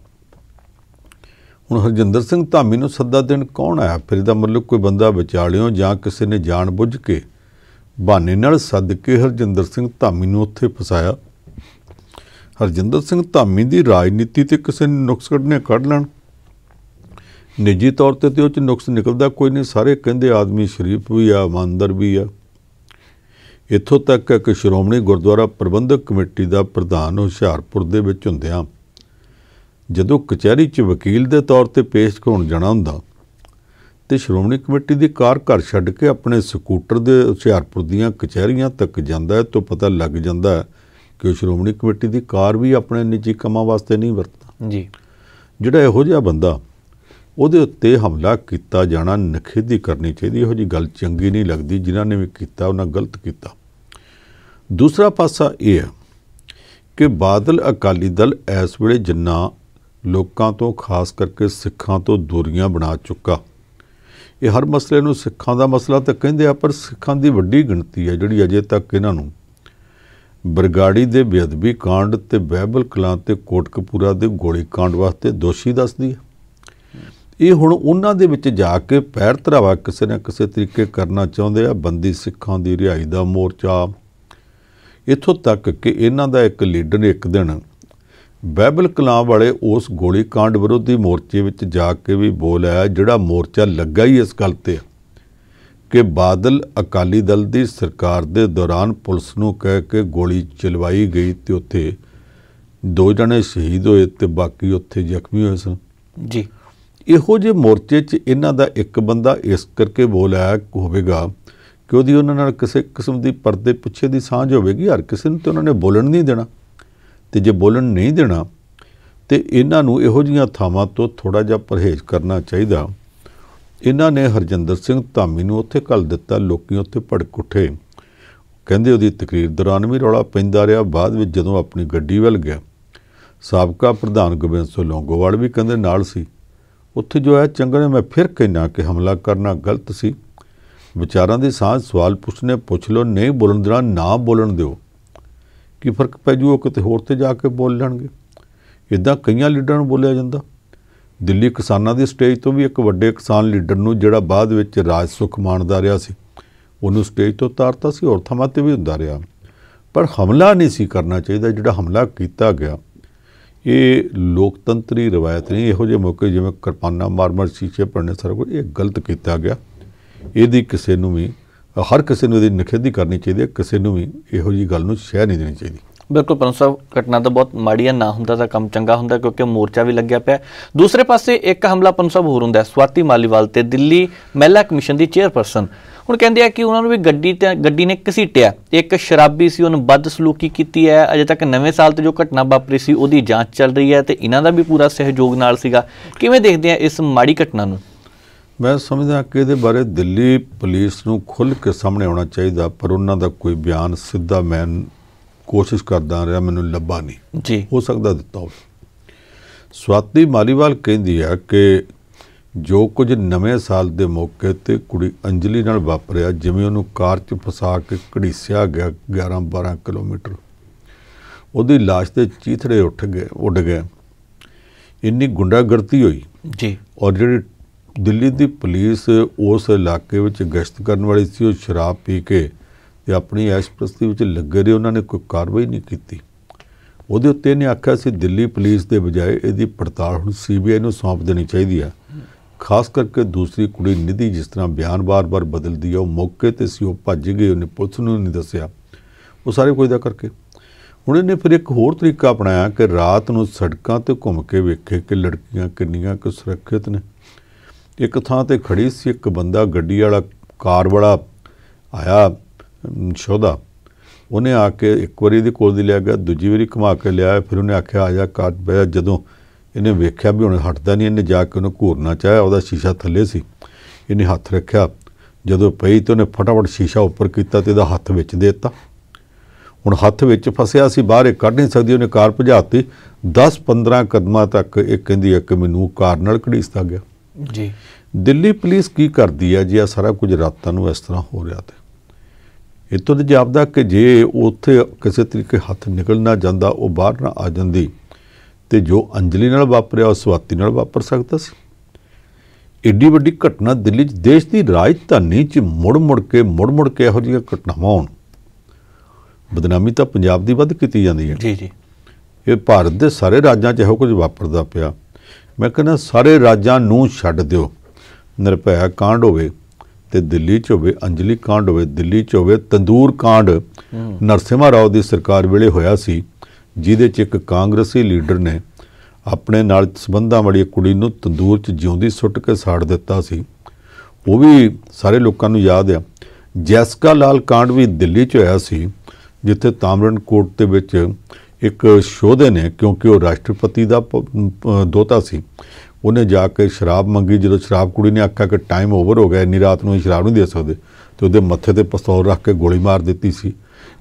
ਹੁਣ ਹਰਜਿੰਦਰ ਸਿੰਘ ਧਾਮੀ ਨੂੰ ਸੱਦਾ ਦੇਣ ਕੌਣ ਆਇਆ ਫਿਰ ਇਹਦਾ ਮਤਲਬ ਕੋਈ ਬੰਦਾ ਵਿਚਾਲਿਓ ਜਾਂ ਕਿਸੇ ਨੇ ਜਾਣ ਬੁੱਝ ਕੇ ਬਹਾਨੇ ਨਾਲ ਸੱਦ ਕੇ ਹਰਜਿੰਦਰ ਸਿੰਘ ਧਾਮੀ ਨੂੰ ਉੱਥੇ ਫਸਾਇਆ ਹਰਜਿੰਦਰ ਸਿੰਘ ਧਾਮੀ ਦੀ ਰਾਜਨੀਤੀ ਤੇ ਕਿਸੇ ਨੇ ਨੁਕਸ ਕੱਢਨੇ ਕੱਢ ਲੈਣ ਨਿੱਜੀ ਤੌਰ ਤੇ ਤੇ ਉਹ ਚ ਨੁਕਸ ਨਿਕਲਦਾ ਕੋਈ ਨਹੀਂ ਸਾਰੇ ਕਹਿੰਦੇ ਆਦਮੀ ਸ਼ਰੀਫ ਵੀ ਆ ਇਮਾਨਦਾਰ ਵੀ ਆ ਇੱਥੋਂ ਤੱਕ ਕਿ ਸ਼੍ਰੋਮਣੀ ਗੁਰਦੁਆਰਾ ਪ੍ਰਬੰਧਕ ਕਮੇਟੀ ਦਾ ਪ੍ਰਧਾਨ ਹੁਸ਼ਿਆਰਪੁਰ ਦੇ ਵਿੱਚ ਹੁੰਦਿਆਂ ਜਦੋਂ ਕਚਹਿਰੀ 'ਚ ਵਕੀਲ ਦੇ ਤੌਰ ਤੇ ਪੇਸ਼ ਹੋਣ ਜਾਣਾ ਹੁੰਦਾ ਤੇ ਸ਼੍ਰੋਮਣੀ ਕਮੇਟੀ ਦੀ ਕਾਰ ਘਰ ਛੱਡ ਕੇ ਆਪਣੇ ਸਕੂਟਰ ਦੇ ਹੁਸ਼ਿਆਰਪੁਰ ਦੀਆਂ ਕਚਹਿਰੀਆਂ ਤੱਕ ਜਾਂਦਾ ਹੈ ਤੋਂ ਪਤਾ ਲੱਗ ਜਾਂਦਾ ਹੈ ਕਿ ਉਹ ਸ਼੍ਰੋਮਣੀ ਕਮੇਟੀ ਦੀ ਕਾਰ ਵੀ ਆਪਣੇ ਨਿੱਜੀ ਕੰਮਾਂ ਵਾਸਤੇ ਨਹੀਂ ਵਰਤਦਾ ਜੀ ਜਿਹੜਾ ਇਹੋ ਜਿਹਾ ਬੰਦਾ ਉਹਦੇ ਉੱਤੇ ਹਮਲਾ ਕੀਤਾ ਜਾਣਾ ਨਖੇਦੀ ਕਰਨੀ ਚਾਹੀਦੀ ਇਹੋ ਜੀ ਗੱਲ ਚੰਗੀ ਨਹੀਂ ਲੱਗਦੀ ਜਿਨ੍ਹਾਂ ਨੇ ਵੀ ਕੀਤਾ ਉਹਨਾਂ ਗਲਤ ਕੀਤਾ ਦੂਸਰਾ ਪਾਸਾ ਇਹ ਹੈ ਕਿ ਬਾਦਲ ਅਕਾਲੀ ਦਲ ਇਸ ਵੇਲੇ ਜਿੰਨਾ ਲੋਕਾਂ ਤੋਂ ਖਾਸ ਕਰਕੇ ਸਿੱਖਾਂ ਤੋਂ ਦੂਰੀਆਂ ਬਣਾ ਚੁੱਕਾ ਇਹ ਹਰ ਮਸਲੇ ਨੂੰ ਸਿੱਖਾਂ ਦਾ ਮਸਲਾ ਤਾਂ ਕਹਿੰਦੇ ਆ ਪਰ ਸਿੱਖਾਂ ਦੀ ਵੱਡੀ ਗਿਣਤੀ ਹੈ ਜਿਹੜੀ ਅਜੇ ਤੱਕ ਇਹਨਾਂ ਨੂੰ ਬਰਗਾੜੀ ਦੇ ਬੇਅਦਬੀ ਕਾਂਡ ਤੇ ਬਾਈਬਲ ਕਲਾਂ ਤੇ ਕੋਟਕਪੂਰਾ ਦੇ ਗੋਲੀ ਕਾਂਡ ਵਾਸਤੇ ਦੋਸ਼ੀ ਦੱਸਦੀ ਹੈ ਇਹ ਹੁਣ ਉਹਨਾਂ ਦੇ ਵਿੱਚ ਜਾ ਕੇ ਪੈਰ ਧਰਾਵਾ ਕਿਸੇ ਨਾ ਕਿਸੇ ਤਰੀਕੇ ਕਰਨਾ ਚਾਹੁੰਦੇ ਆ ਬੰਦੀ ਸਿੱਖਾਂ ਦੀ ਰਿਹਾਈ ਦਾ ਮੋਰਚਾ ਇਥੋਂ ਤੱਕ ਕਿ ਇਹਨਾਂ ਦਾ ਇੱਕ ਲੀਡਰ ਇੱਕ ਦਿਨ ਬਾਈਬਲ ਕਲਾਂ ਵਾਲੇ ਉਸ ਗੋਲੀकांड ਵਿਰੋਧੀ ਮੋਰਚੇ ਵਿੱਚ ਜਾ ਕੇ ਵੀ ਬੋਲਿਆ ਜਿਹੜਾ ਮੋਰਚਾ ਲੱਗਾ ਹੀ ਇਸ ਗੱਲ ਤੇ ਕਿ ਬਾਦਲ ਅਕਾਲੀ ਦਲ ਦੀ ਸਰਕਾਰ ਦੇ ਦੌਰਾਨ ਪੁਲਿਸ ਨੂੰ ਕਹਿ ਕੇ ਗੋਲੀ ਚਲਵਾਈ ਗਈ ਤੇ ਉੱਥੇ ਦੋ ਜਣੇ ਸ਼ਹੀਦ ਹੋਏ ਤੇ ਬਾਕੀ ਉੱਥੇ ਜ਼ਖਮੀ ਹੋਏ ਸਨ ਜੀ ਇਹੋ ਜਿਹੇ ਮੋਰਚੇ 'ਚ ਇਹਨਾਂ ਦਾ ਇੱਕ ਬੰਦਾ ਇਸ ਕਰਕੇ ਬੋਲਿਆ ਹੋਵੇਗਾ ਕਿ ਉਹਦੀ ਉਹਨਾਂ ਨਾਲ ਕਿਸੇ ਕਿਸਮ ਦੀ ਪਰਦੇ ਪਿੱਛੇ ਦੀ ਸਾਂਝ ਹੋਵੇਗੀ ਹਰ ਕਿਸੇ ਨੂੰ ਤੇ ਉਹਨਾਂ ਨੇ ਬੋਲਣ ਨਹੀਂ ਦੇਣਾ ਤੇ ਜੇ ਬੋਲਣ ਨਹੀਂ ਦੇਣਾ ਤੇ ਇਹਨਾਂ ਨੂੰ ਇਹੋ ਜੀਆਂ ਥਾਵਾਂ ਤੋਂ ਥੋੜਾ ਜਿਹਾ ਪਰਹੇਜ਼ ਕਰਨਾ ਚਾਹੀਦਾ ਇਹਨਾਂ ਨੇ ਹਰਜਿੰਦਰ ਸਿੰਘ ਧਾਮੀ ਨੂੰ ਉੱਥੇ ਕੱਲ ਦਿੱਤਾ ਲੋਕੀ ਉੱਥੇ ਭੜਕ ਉੱਠੇ ਕਹਿੰਦੇ ਉਹਦੀ ਤਕਰੀਰ ਦੌਰਾਨ ਵੀ ਰੌਲਾ ਪੈਂਦਾ ਰਿਹਾ ਬਾਅਦ ਵਿੱਚ ਜਦੋਂ ਆਪਣੀ ਗੱਡੀ ਵੱਲ ਗਿਆ ਸਾਬਕਾ ਪ੍ਰਧਾਨ ਗੋਬਿੰਦ ਸਿੰਘ ਲੋਂਗੋਵਾਲ ਵੀ ਕਹਿੰਦੇ ਨਾਲ ਸੀ ਉੱਥੇ ਜੋ ਹੈ ਚੰਗਣੇ ਮੈਂ ਫਿਰ ਕਹਿਣਾ ਕਿ ਹਮਲਾ ਕਰਨਾ ਗਲਤ ਸੀ ਵਿਚਾਰਾਂ ਦੇ ਸਾਹ ਸਵਾਲ ਪੁੱਛਨੇ ਪੁੱਛ ਲੋ ਨਹੀਂ ਬੋਲਣ ਦਰਾਂ ਨਾ ਬੋਲਣ ਦਿਓ ਕੀ ਫਰਕ ਪੈ ਜੂ ਉਹ ਕਿਤੇ ਹੋਰ ਤੇ ਜਾ ਕੇ ਬੋਲ ਲੈਣਗੇ ਇਦਾਂ ਕਈਆਂ ਲੀਡਰਾਂ ਨੂੰ ਬੋਲਿਆ ਜਾਂਦਾ ਦਿੱਲੀ ਕਿਸਾਨਾਂ ਦੀ ਸਟੇਜ ਤੋਂ ਵੀ ਇੱਕ ਵੱਡੇ ਕਿਸਾਨ ਲੀਡਰ ਨੂੰ ਜਿਹੜਾ ਬਾਅਦ ਵਿੱਚ ਰਾਜ ਸੁਖ ਮਾਨਦਾ ਰਿਹਾ ਸੀ ਉਹਨੂੰ ਸਟੇਜ ਤੋਂ ਉਤਾਰਤਾ ਸੀ ਔਰ ਥਮਾ ਤੇ ਵੀ ਹੁੰਦਾ ਰਿਹਾ ਪਰ ਹਮਲਾ ਨਹੀਂ ਸੀ ਕਰਨਾ ਚਾਹੀਦਾ ਜਿਹੜਾ ਹਮਲਾ ਕੀਤਾ ਗਿਆ ਇਹ ਲੋਕਤੰਤਰੀ ਰਵਾਇਤ ਨਹੀਂ ਇਹੋ ਜਿਹੇ ਮੌਕੇ ਜਿਵੇਂ ਮਾਰ ਮਾਰਮਰ ਸ਼ੀਸ਼ੇ ਪੜਨੇ ਸਰ ਕੋ ਇਹ ਗਲਤ ਕੀਤਾ ਗਿਆ ਇਹਦੀ ਕਿਸੇ ਨੂੰ ਵੀ ਹਰ ਕਿਸੇ ਨੂੰ ਇਹਦੀ ਨਿਖੇਧੀ ਕਰਨੀ ਚਾਹੀਦੀ ਹੈ ਕਿਸੇ ਨੂੰ ਵੀ ਇਹੋ ਜੀ ਗੱਲ ਨੂੰ ਸ਼ਹਿ ਨਹੀਂ ਦੇਣੀ ਚਾਹੀਦੀ ਬਿਲਕੁਲ ਪਰਮ ਸਾਹਿਬ ਘਟਨਾ ਤਾਂ ਬਹੁਤ ਮਾੜੀ ਆ ਨਾ ਹੁੰਦਾ ਤਾਂ ਕੰਮ ਚੰਗਾ ਹੁੰਦਾ ਕਿਉਂਕਿ ਮੋਰਚਾ ਵੀ ਲੱਗਿਆ ਪਿਆ ਦੂਸਰੇ ਪਾਸੇ ਇੱਕ ਹਮਲਾ ਪਰਮ ਸਾਹਿਬ ਹੋਰ ਹੁੰਦਾ ਸਵਾਤੀ ਮਾਲੀਵਾਲ ਤੇ ਦਿੱਲੀ ਮਹਿਲਾ ਕਮਿਸ਼ਨ ਦੀ ਚੇਅਰਪਰਸਨ ਹੁਣ ਕਹਿੰਦੇ ਆ ਕਿ ਉਹਨਾਂ ਨੂੰ ਵੀ ਗੱਡੀ ਤੇ ਗੱਡੀ ਨੇ ਘਸੀਟਿਆ ਇੱਕ ਸ਼ਰਾਬੀ ਸੀ ਉਹਨੂੰ ਬਦਸਲੂਕੀ ਕੀਤੀ ਹੈ ਅਜੇ ਤੱਕ ਨਵੇਂ ਸਾਲ ਤੇ ਜੋ ਘਟਨਾ ਵਾਪਰੀ ਸੀ ਉਹਦੀ ਜਾਂਚ ਚੱਲ ਰਹੀ ਹੈ ਤੇ ਇਹਨਾਂ ਦਾ ਵੀ ਪੂਰਾ ਸਹਿਯੋਗ ਨਾਲ ਸੀਗਾ ਕਿਵੇਂ ਦੇਖਦੇ ਆ ਇਸ ਮਾੜੀ ਘਟਨਾ ਨੂੰ ਮੈਂ ਸਮਝਦਾ ਕਿ ਇਹਦੇ ਬਾਰੇ ਦਿੱਲੀ ਪੁਲਿਸ ਨੂੰ ਖੁੱਲ ਕੇ ਸਾਹਮਣੇ ਆਉਣਾ ਚਾਹੀਦਾ ਪਰ ਉਹਨਾਂ ਦਾ ਕੋਈ ਬਿਆਨ ਸਿੱਧਾ ਮੈਂ ਕੋਸ਼ਿਸ਼ ਕਰਦਾ ਰਿਹਾ ਮੈਨੂੰ ਲੱਭਾ ਨਹੀਂ ਜੀ ਹੋ ਸਕਦਾ ਦਿੱਤਾ ਹੋਵੇ ਸਵਾਤੀ ਮਾਲੀਵਾਲ ਕਹਿੰਦੀ ਆ ਕਿ ਜੋ ਕੁਝ ਨਵੇਂ ਸਾਲ ਦੇ ਮੌਕੇ ਤੇ ਕੁੜੀ ਅੰਜਲੀ ਨਾਲ ਵਾਪਰਿਆ ਜਿਵੇਂ ਉਹਨੂੰ ਕਾਰ 'ਚ ਫਸਾ ਕੇ ਘੜੀਸਿਆ ਗਿਆ 11 12 ਕਿਲੋਮੀਟਰ ਉਹਦੀ লাশ ਦੇ ਚੀਥੜੇ ਉੱਠ ਗਏ ਉੱਡ ਗਏ ਇੰਨੀ ਗੁੰਡਾਗਰਦੀ ਹੋਈ ਜੀ ਔਰ ਜਿਹੜੀ ਦਿੱਲੀ ਦੀ ਪੁਲਿਸ ਉਸ ਇਲਾਕੇ ਵਿੱਚ ਗਸ਼ਤ ਕਰਨ ਵਾਲੀ ਸੀ ਉਹ ਸ਼ਰਾਬ ਪੀ ਕੇ ਤੇ ਆਪਣੀ ਐਸ਼ਪ੍ਰਸਤੀ ਵਿੱਚ ਲੱਗੇ ਰਹੇ ਉਹਨਾਂ ਨੇ ਕੋਈ ਕਾਰਵਾਈ ਨਹੀਂ ਕੀਤੀ ਉਹਦੇ ਉੱਤੇ ਨੇ ਆਖਿਆ ਸੀ ਦਿੱਲੀ ਪੁਲਿਸ ਦੇ ਬਜਾਏ ਇਹਦੀ ਪੜਤਾਲ ਹੁਣ ਸੀਬੀਆਈ ਨੂੰ ਸੌਂਪ ਦੇਣੀ ਚਾਹੀਦੀ ਆ ਖਾਸ ਕਰਕੇ ਦੂਸਰੀ ਕੁੜੀ ਨਿਧੀ ਜਿਸ ਤਰ੍ਹਾਂ ਬਿਆਨ ਬਾਰ-ਬਾਰ ਬਦਲਦੀ ਆ ਉਹ ਮੌਕੇ ਤੇ ਸੀ ਉਹ ਭੱਜ ਗਈ ਉਹਨੇ ਪੁਲਿਸ ਨੂੰ ਨਹੀਂ ਦੱਸਿਆ ਉਹ ਸਾਰੇ ਕੋਈ ਦਾ ਕਰਕੇ ਹੁਣ ਇਹਨੇ ਫਿਰ ਇੱਕ ਹੋਰ ਤਰੀਕਾ ਅਪਣਾਇਆ ਕਿ ਰਾਤ ਨੂੰ ਸੜਕਾਂ ਤੇ ਘੁੰਮ ਕੇ ਵੇਖੇ ਕਿ ਲੜਕੀਆਂ ਕਿੰਨੀਆਂ ਕੁ ਸੁਰੱਖਿਅਤ ਨੇ ਇੱਕ ਥਾਂ ਤੇ ਖੜੀ ਸੀ ਇੱਕ ਬੰਦਾ ਗੱਡੀ ਵਾਲਾ ਕਾਰ ਵਾਲਾ ਆਇਆ ਸ਼ੋਦਾ ਉਹਨੇ ਆ ਕੇ ਇੱਕ ਵਾਰੀ ਦੀ ਕੋਲ ਦੀ ਲਿਆ ਗਿਆ ਦੂਜੀ ਵਾਰੀ ਘੁਮਾ ਕੇ ਲਿਆ ਫਿਰ ਉਹਨੇ ਆਖਿਆ ਆ ਜਾ ਕਾਰ ਪਿਆ ਜਦੋਂ ਇਹਨੇ ਵੇਖਿਆ ਵੀ ਹੁਣ ਹਟਦਾ ਨਹੀਂ ਇਹਨੇ ਜਾ ਕੇ ਉਹਨੂੰ ਘੂਰਨਾ ਚਾਹਿਆ ਉਹਦਾ ਸ਼ੀਸ਼ਾ ਥੱਲੇ ਸੀ ਇਹਨੇ ਹੱਥ ਰੱਖਿਆ ਜਦੋਂ ਪਈ ਤੇ ਉਹਨੇ ਫਟਾਫਟ ਸ਼ੀਸ਼ਾ ਉੱਪਰ ਕੀਤਾ ਤੇ ਇਹਦਾ ਹੱਥ ਵਿੱਚ ਦੇ ਦਿੱਤਾ ਹੁਣ ਹੱਥ ਵਿੱਚ ਫਸਿਆ ਸੀ ਬਾਹਰ ਇਹ ਕੱਢ ਨਹੀਂ ਸਕਦੀ ਉਹਨੇ ਕਾਰ ਭਜਾਤੀ 10 15 ਕਦਮਾਂ ਤੱਕ ਇਹ ਕਹਿੰਦੀ ਇੱਕ ਮੈਨੂੰ ਕਾਰ ਨਾਲ ਘੜੀਸਤਾ ਗਿਆ ਜੀ ਦਿੱਲੀ ਪੁਲਿਸ ਕੀ ਕਰਦੀ ਆ ਜੇ ਆ ਸਾਰਾ ਕੁਝ ਰਾਤਾਂ ਨੂੰ ਇਸ ਤਰ੍ਹਾਂ ਹੋ ਰਿਹਾ ਤੇ ਇਤੋਂ ਤੇ ਜਾਪਦਾ ਕਿ ਜੇ ਉੱਥੇ ਕਿਸੇ ਤਰੀਕੇ ਹੱਥ ਨਿਕਲ ਨਾ ਜਾਂਦਾ ਉਹ ਬਾਹਰ ਨਾ ਆ ਜਾਂਦੀ ਤੇ ਜੋ ਅੰਜਲੀ ਨਾਲ ਵਾਪਰਿਆ ਉਹ ਸਵਾਤੀ ਨਾਲ ਵਾਪਰ ਸਕਦਾ ਸੀ ਏਡੀ ਵੱਡੀ ਘਟਨਾ ਦਿੱਲੀ 'ਚ ਦੇਸ਼ ਦੀ ਰਾਜਧਾਨੀ 'ਚ ਮੁੜ-ਮੁੜ ਕੇ ਮੁੜ-ਮੁੜ ਕੇ ਇਹੋ ਜਿਹੀਆਂ ਘਟਨਾਵਾਂ ਹੋਣ ਬਦਨਾਮੀ ਤਾਂ ਪੰਜਾਬ ਦੀ ਵੱਧ ਕੀਤੀ ਜਾਂਦੀ ਹੈ ਜੀ ਜੀ ਇਹ ਭਾਰਤ ਦੇ ਸਾਰੇ ਰਾਜਾਂ 'ਚ ਇਹੋ ਕੁਝ ਵਾਪਰਦਾ ਪਿਆ ਮੈਂ ਕਹਿੰਦਾ ਸਾਰੇ ਰਾਜਾਂ ਨੂੰ ਛੱਡ ਦਿਓ ਨਿਰਭੈ ਕਾਂਡ ਹੋਵੇ ਤੇ ਦਿੱਲੀ 'ਚ ਹੋਵੇ ਅੰਜਲੀ ਕਾਂਡ ਹੋਵੇ ਦਿੱਲੀ 'ਚ ਹੋਵੇ ਤੰਦੂਰ ਕਾਂਡ ਨਰਸਿਮਾ ਰਾਓ ਦੀ ਸਰਕਾਰ ਵੇਲੇ ਹੋਇਆ ਸੀ ਜਿਹਦੇ 'ਚ ਇੱਕ ਕਾਂਗਰਸੀ ਲੀਡਰ ਨੇ ਆਪਣੇ ਨਾਲ ਸੰਬੰਧਾਂ ਵਾਲੀ ਕੁੜੀ ਨੂੰ ਤੰਦੂਰ 'ਚ ਜਿਉਂਦੀ ਸੁੱਟ ਕੇ ਸਾੜ ਦਿੱਤਾ ਸੀ ਉਹ ਵੀ ਸਾਰੇ ਲੋਕਾਂ ਨੂੰ ਯਾਦ ਆ ਜੈਸਕਾ ਲਾਲ ਕਾਂਡ ਵੀ ਦਿੱਲੀ 'ਚ ਹੋਇਆ ਸੀ ਜਿੱਥੇ ਤਾਮਰਨ ਕੋਰਟ ਦੇ ਵਿੱਚ ਇੱਕ ਸ਼ੋਦੇ ਨੇ ਕਿਉਂਕਿ ਉਹ ਰਾਸ਼ਟਰਪਤੀ ਦਾ ਦੋਤਾ ਸੀ ਉਹਨੇ ਜਾ ਕੇ ਸ਼ਰਾਬ ਮੰਗੀ ਜਦੋਂ ਸ਼ਰਾਬ ਕੁੜੀ ਨੇ ਆਖਿਆ ਕਿ ਟਾਈਮ ਓਵਰ ਹੋ ਗਿਆ ਇੰਨੀ ਰਾਤ ਨੂੰ ਸ਼ਰਾਬ ਨਹੀਂ ਦੇ ਸਕਦੇ ਤੇ ਉਹਦੇ ਮੱਥੇ ਤੇ ਪਿਸਤੌਲ ਰੱਖ ਕੇ ਗੋਲੀ ਮਾਰ ਦਿੱਤੀ ਸੀ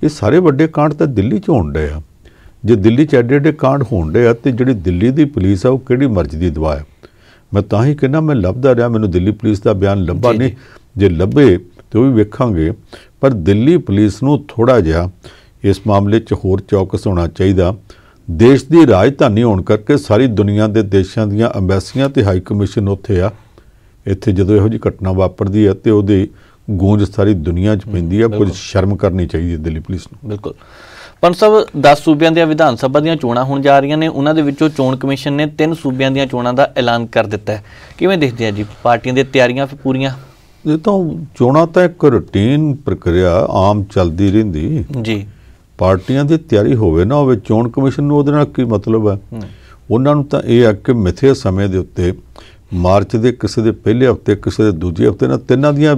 ਇਹ ਸਾਰੇ ਵੱਡੇ ਕਾਂਡ ਤਾਂ ਦਿੱਲੀ 'ਚ ਹੋਣ ਆ ਜੇ ਦਿੱਲੀ 'ਚ ਐਡੇ ਐਡੇ ਕਾਂਡ ਹੋਣ ਡਏ ਆ ਤੇ ਜਿਹੜੀ ਦਿੱਲੀ ਦੀ ਪੁਲਿਸ ਆ ਉਹ ਕਿਹੜੀ ਮਰਜ਼ੀ ਦੀ ਦਵਾ ਹੈ ਮੈਂ ਤਾਂ ਹੀ ਕਹਿੰਦਾ ਮੈਂ ਲੱਭਦਾ ਰਿਹਾ ਮੈਨੂੰ ਦਿੱਲੀ ਪੁਲਿਸ ਦਾ ਬਿਆਨ ਲੰਬਾ ਨਹੀਂ ਜੇ ਲੱਭੇ ਤੇ ਉਹ ਵੀ ਵੇਖਾਂਗੇ ਪਰ ਦਿੱਲੀ ਪੁਲਿਸ ਨੂੰ ਥੋੜਾ ਜਿਹਾ ਇਸ ਮਾਮਲੇ 'ਚ ਹੋਰ ਚੌਕਸ ਹੋਣਾ ਚਾਹੀਦਾ ਦੇਸ਼ ਦੀ ਰਾਜਧਾਨੀ ਹੋਣ ਕਰਕੇ ਸਾਰੀ ਦੁਨੀਆ ਦੇ ਦੇਸ਼ਾਂ ਦੀਆਂ ਐਮਬੈਸੀਆਂ ਤੇ ਹਾਈ ਕਮਿਸ਼ਨ ਉੱਥੇ ਆ ਇੱਥੇ ਜਦੋਂ ਇਹੋ ਜੀ ਘਟਨਾ ਵਾਪਰਦੀ ਹੈ ਤੇ ਉਹਦੇ ਗੂੰਜ ਸਾਰੀ ਦੁਨੀਆ 'ਚ ਪੈਂਦੀ ਹੈ ਕੁਝ ਸ਼ਰਮ ਕਰਨੀ ਚਾਹੀਦੀ ਹੈ ਦਿੱਲੀ ਪੁਲਿਸ ਨੂੰ ਬਿਲਕੁਲ ਪੰਜ ਸਾਹਿਬ 10 ਸੂਬਿਆਂ ਦੀਆਂ ਵਿਧਾਨ ਸਭਾ ਦੀਆਂ ਚੋਣਾਂ ਹੋਣ ਜਾ ਰਹੀਆਂ ਨੇ ਉਹਨਾਂ ਦੇ ਵਿੱਚੋਂ ਚੋਣ ਕਮਿਸ਼ਨ ਨੇ ਤਿੰਨ ਸੂਬਿਆਂ ਦੀਆਂ ਚੋਣਾਂ ਦਾ ਐਲਾਨ ਕਰ ਦਿੱਤਾ ਹੈ ਕਿਵੇਂ ਦੇਖਦੇ ਆ ਜੀ ਪਾਰਟੀਆਂ ਦੀਆਂ ਤਿਆਰੀਆਂ ਫਿਰ ਪੂਰੀਆਂ ਇਹ ਤਾਂ ਚੋਣਾਂ ਤਾਂ ਇੱਕ ਰੁਟੀਨ ਪ੍ਰਕਿਰਿਆ ਆਮ ਚੱਲਦੀ ਰਹਿੰਦੀ ਜੀ ਪਾਰਟੀਆਂ ਦੀ ਤਿਆਰੀ ਹੋਵੇ ਨਾ ਹੋਵੇ ਚੋਣ ਕਮਿਸ਼ਨ ਨੂੰ ਉਹਦੇ ਨਾਲ ਕੀ ਮਤਲਬ ਹੈ ਉਹਨਾਂ ਨੂੰ ਤਾਂ ਇਹ ਹੈ ਕਿ ਮਿੱਥੇ ਸਮੇਂ ਦੇ ਉੱਤੇ ਮਾਰਚ ਦੇ ਕਿਸੇ ਦੇ ਪਹਿਲੇ ਹਫਤੇ ਕਿਸੇ ਦੇ ਦੂਜੇ ਹਫਤੇ ਨਾਲ ਤਿੰਨਾਂ ਦੀਆਂ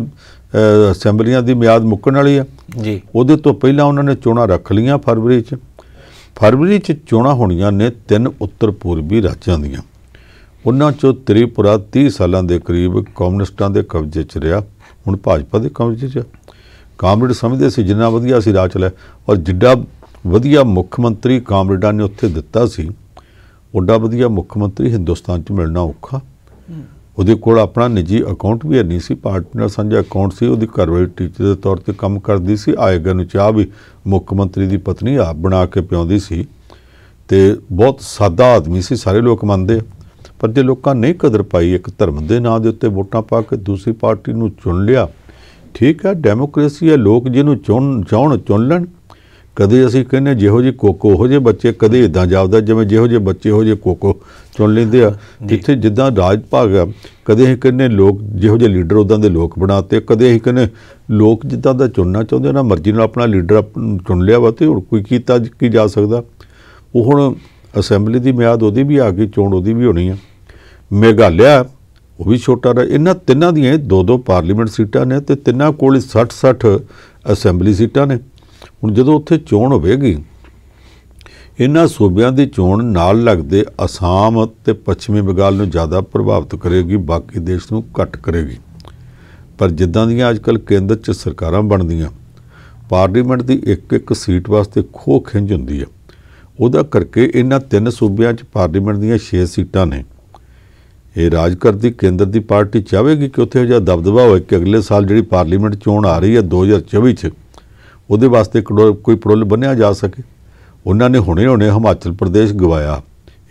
ਅਸੈਂਬਲੀਆਂ ਦੀ ਮਿਆਦ ਮੁੱਕਣ ਵਾਲੀ ਆ ਜੀ ਉਹਦੇ ਤੋਂ ਪਹਿਲਾਂ ਉਹਨਾਂ ਨੇ ਚੋਣਾਂ ਰੱਖ ਲਈਆਂ ਫਰਵਰੀ 'ਚ ਫਰਵਰੀ 'ਚ ਚੋਣਾਂ ਹੋਣੀਆਂ ਨੇ ਤਿੰਨ ਉੱਤਰ ਪੂਰਬੀ ਰਾਜਾਂ ਦੀਆਂ ਉਹਨਾਂ 'ਚੋਂ ਤ੍ਰਿਪੁਰਾ 30 ਸਾਲਾਂ ਦੇ ਕਰੀਬ ਕਮਿਊਨਿਸਟਾਂ ਦੇ ਕਬਜ਼ੇ 'ਚ ਰਿਹਾ ਹੁਣ ਭਾਜਪਾ ਦੇ ਕਬਜ਼ੇ 'ਚ ਹੈ ਕਾਮਰੇਡ ਸਮਝਦੇ ਸੀ ਜਿੰਨਾ ਵਧੀਆ ਸੀ ਰਾਜ ਚਲੇ ਔਰ ਜਿੱਡਾ ਵਧੀਆ ਮੁੱਖ ਮੰਤਰੀ ਕਾਮਰੇਡਾਂ ਨੇ ਉੱਥੇ ਦਿੱਤਾ ਸੀ ਉੱਡਾ ਵਧੀਆ ਮੁੱਖ ਮੰਤਰੀ ਹਿੰਦੁਸਤਾਨ 'ਚ ਮਿਲਣਾ ਔਖਾ ਉਹਦੇ ਕੋਲ ਆਪਣਾ ਨਿੱਜੀ ਅਕਾਊਂਟ ਵੀ ਨਹੀਂ ਸੀ ਪਾਰਟਨਰ ਸਾਂਝਾ ਅਕਾਊਂਟ ਸੀ ਉਹਦੀ ਵਾਲੀ ਟੀਚਰ ਦੇ ਤੌਰ ਤੇ ਕੰਮ ਕਰਦੀ ਸੀ ਆਏਗਾ ਨੂੰ ਚਾਹ ਵੀ ਮੁੱਖ ਮੰਤਰੀ ਦੀ ਪਤਨੀ ਆਪ ਬਣਾ ਕੇ ਪਿਉਂਦੀ ਸੀ ਤੇ ਬਹੁਤ ਸਾਦਾ ਆਦਮੀ ਸੀ ਸਾਰੇ ਲੋਕ ਮੰਨਦੇ ਪਰ ਜੇ ਲੋਕਾਂ ਨੇ ਕਦਰ ਪਾਈ ਇੱਕ ਧਰਮ ਦੇ ਨਾਂ ਦੇ ਉੱਤੇ ਵੋਟਾਂ ਪਾ ਕੇ ਦੂਸਰੀ ਪਾਰਟੀ ਨੂੰ ਚੁਣ ਲਿਆ ਠੀਕ ਹੈ ਡੈਮੋਕ੍ਰੇਸੀ ਹੈ ਲੋਕ ਜਿਹਨੂੰ ਚੁਣ ਚਾਹਣ ਚੁਣ ਲੈਣ ਕਦੇ ਅਸੀਂ ਕਹਿੰਨੇ ਜਿਹੋ ਜੀ ਕੋਕੋ ਹੋ ਜੇ ਬੱਚੇ ਕਦੇ ਇਦਾਂ ਜਾਪਦਾ ਜਿਵੇਂ ਜਿਹੋ ਜਿਹੇ ਬੱਚੇ ਹੋ ਜੇ ਕੋਕੋ ਚੁਣ ਲੈਂਦੇ ਆ ਜਿੱਥੇ ਜਿੱਦਾਂ ਰਾਜ ਭਾਗ ਆ ਕਦੇ ਅਸੀਂ ਕਹਿੰਨੇ ਲੋਕ ਜਿਹੋ ਜਿਹੇ ਲੀਡਰ ਉਦਾਂ ਦੇ ਲੋਕ ਬਣਾਤੇ ਕਦੇ ਅਸੀਂ ਕਹਿੰਨੇ ਲੋਕ ਜਿੱਦਾਂ ਦਾ ਚੁਣਨਾ ਚਾਹੁੰਦੇ ਨਾ ਮਰਜ਼ੀ ਨਾਲ ਆਪਣਾ ਲੀਡਰ ਚੁਣ ਲਿਆ ਵਾ ਤੇ ਹੋਰ ਕੋਈ ਕੀਤਾ ਕੀ ਜਾ ਸਕਦਾ ਉਹ ਹੁਣ ਅਸੈਂਬਲੀ ਦੀ ਮਿਆਦ ਉਹਦੀ ਵੀ ਆ ਗਈ ਚੋਣ ਉਹਦੀ ਵੀ ਹੋਣੀ ਆ ਮੇਘਾਲਿਆ ਉਹ ਵੀ ਛੋਟਾ ਰਿਹਾ ਇਹਨਾਂ ਤਿੰਨਾਂ ਦੀਆਂ ਦੋ ਦੋ ਪਾਰਲੀਮੈਂਟ ਸੀਟਾਂ ਨੇ ਤੇ ਤਿੰਨਾਂ ਕੋਲ 60-60 ਅਸੈਂਬਲੀ ਸੀਟਾਂ ਨੇ ਹੁਣ ਜਦੋਂ ਉੱਥੇ ਚੋਣ ਹੋਵੇਗੀ ਇਹਨਾਂ ਸੂਬਿਆਂ ਦੀ ਚੋਣ ਨਾਲ ਲੱਗਦੇ ਅਸਾਮ ਤੇ ਪੱਛਮੀ ਬੰਗਾਲ ਨੂੰ ਜ਼ਿਆਦਾ ਪ੍ਰਭਾਵਿਤ ਕਰੇਗੀ ਬਾਕੀ ਦੇਸ਼ ਨੂੰ ਘੱਟ ਕਰੇਗੀ ਪਰ ਜਿੱਦਾਂ ਦੀਆਂ ਅੱਜਕੱਲ ਕੇਂਦਰ 'ਚ ਸਰਕਾਰਾਂ ਬਣਦੀਆਂ ਪਾਰਲੀਮੈਂਟ ਦੀ ਇੱਕ ਇੱਕ ਸੀਟ ਵਾਸਤੇ ਖੋ ਖਿੰਝ ਹੁੰਦੀ ਹੈ ਉਹਦਾ ਕਰਕੇ ਇਹਨਾਂ ਤਿੰਨ ਸੂਬਿਆਂ 'ਚ ਪਾਰਲੀਮੈਂਟ ਦੀਆਂ 6 ਸੀਟਾਂ ਨੇ ਇਹ ਰਾਜ ਕਰਦੀ ਕੇਂਦਰ ਦੀ ਪਾਰਟੀ ਚਾਹੇਗੀ ਕਿ ਉੱਥੇ ਜਿਹੜਾ ਦਬਦਬਾ ਹੋਵੇ ਕਿ ਅਗਲੇ ਸਾਲ ਜਿਹੜੀ ਪਾਰਲੀਮੈਂਟ ਚੋਣ ਆ ਰਹੀ ਹੈ 2024 'ਚ ਉਹਦੇ ਵਾਸਤੇ ਕੋਈ ਪ੍ਰੋਲ ਬਣਿਆ ਜਾ ਸਕੇ ਉਹਨਾਂ ਨੇ ਹੁਣੇ ਹੁਣੇ ਹਿਮਾਚਲ ਪ੍ਰਦੇਸ਼ ਗਵਾਇਆ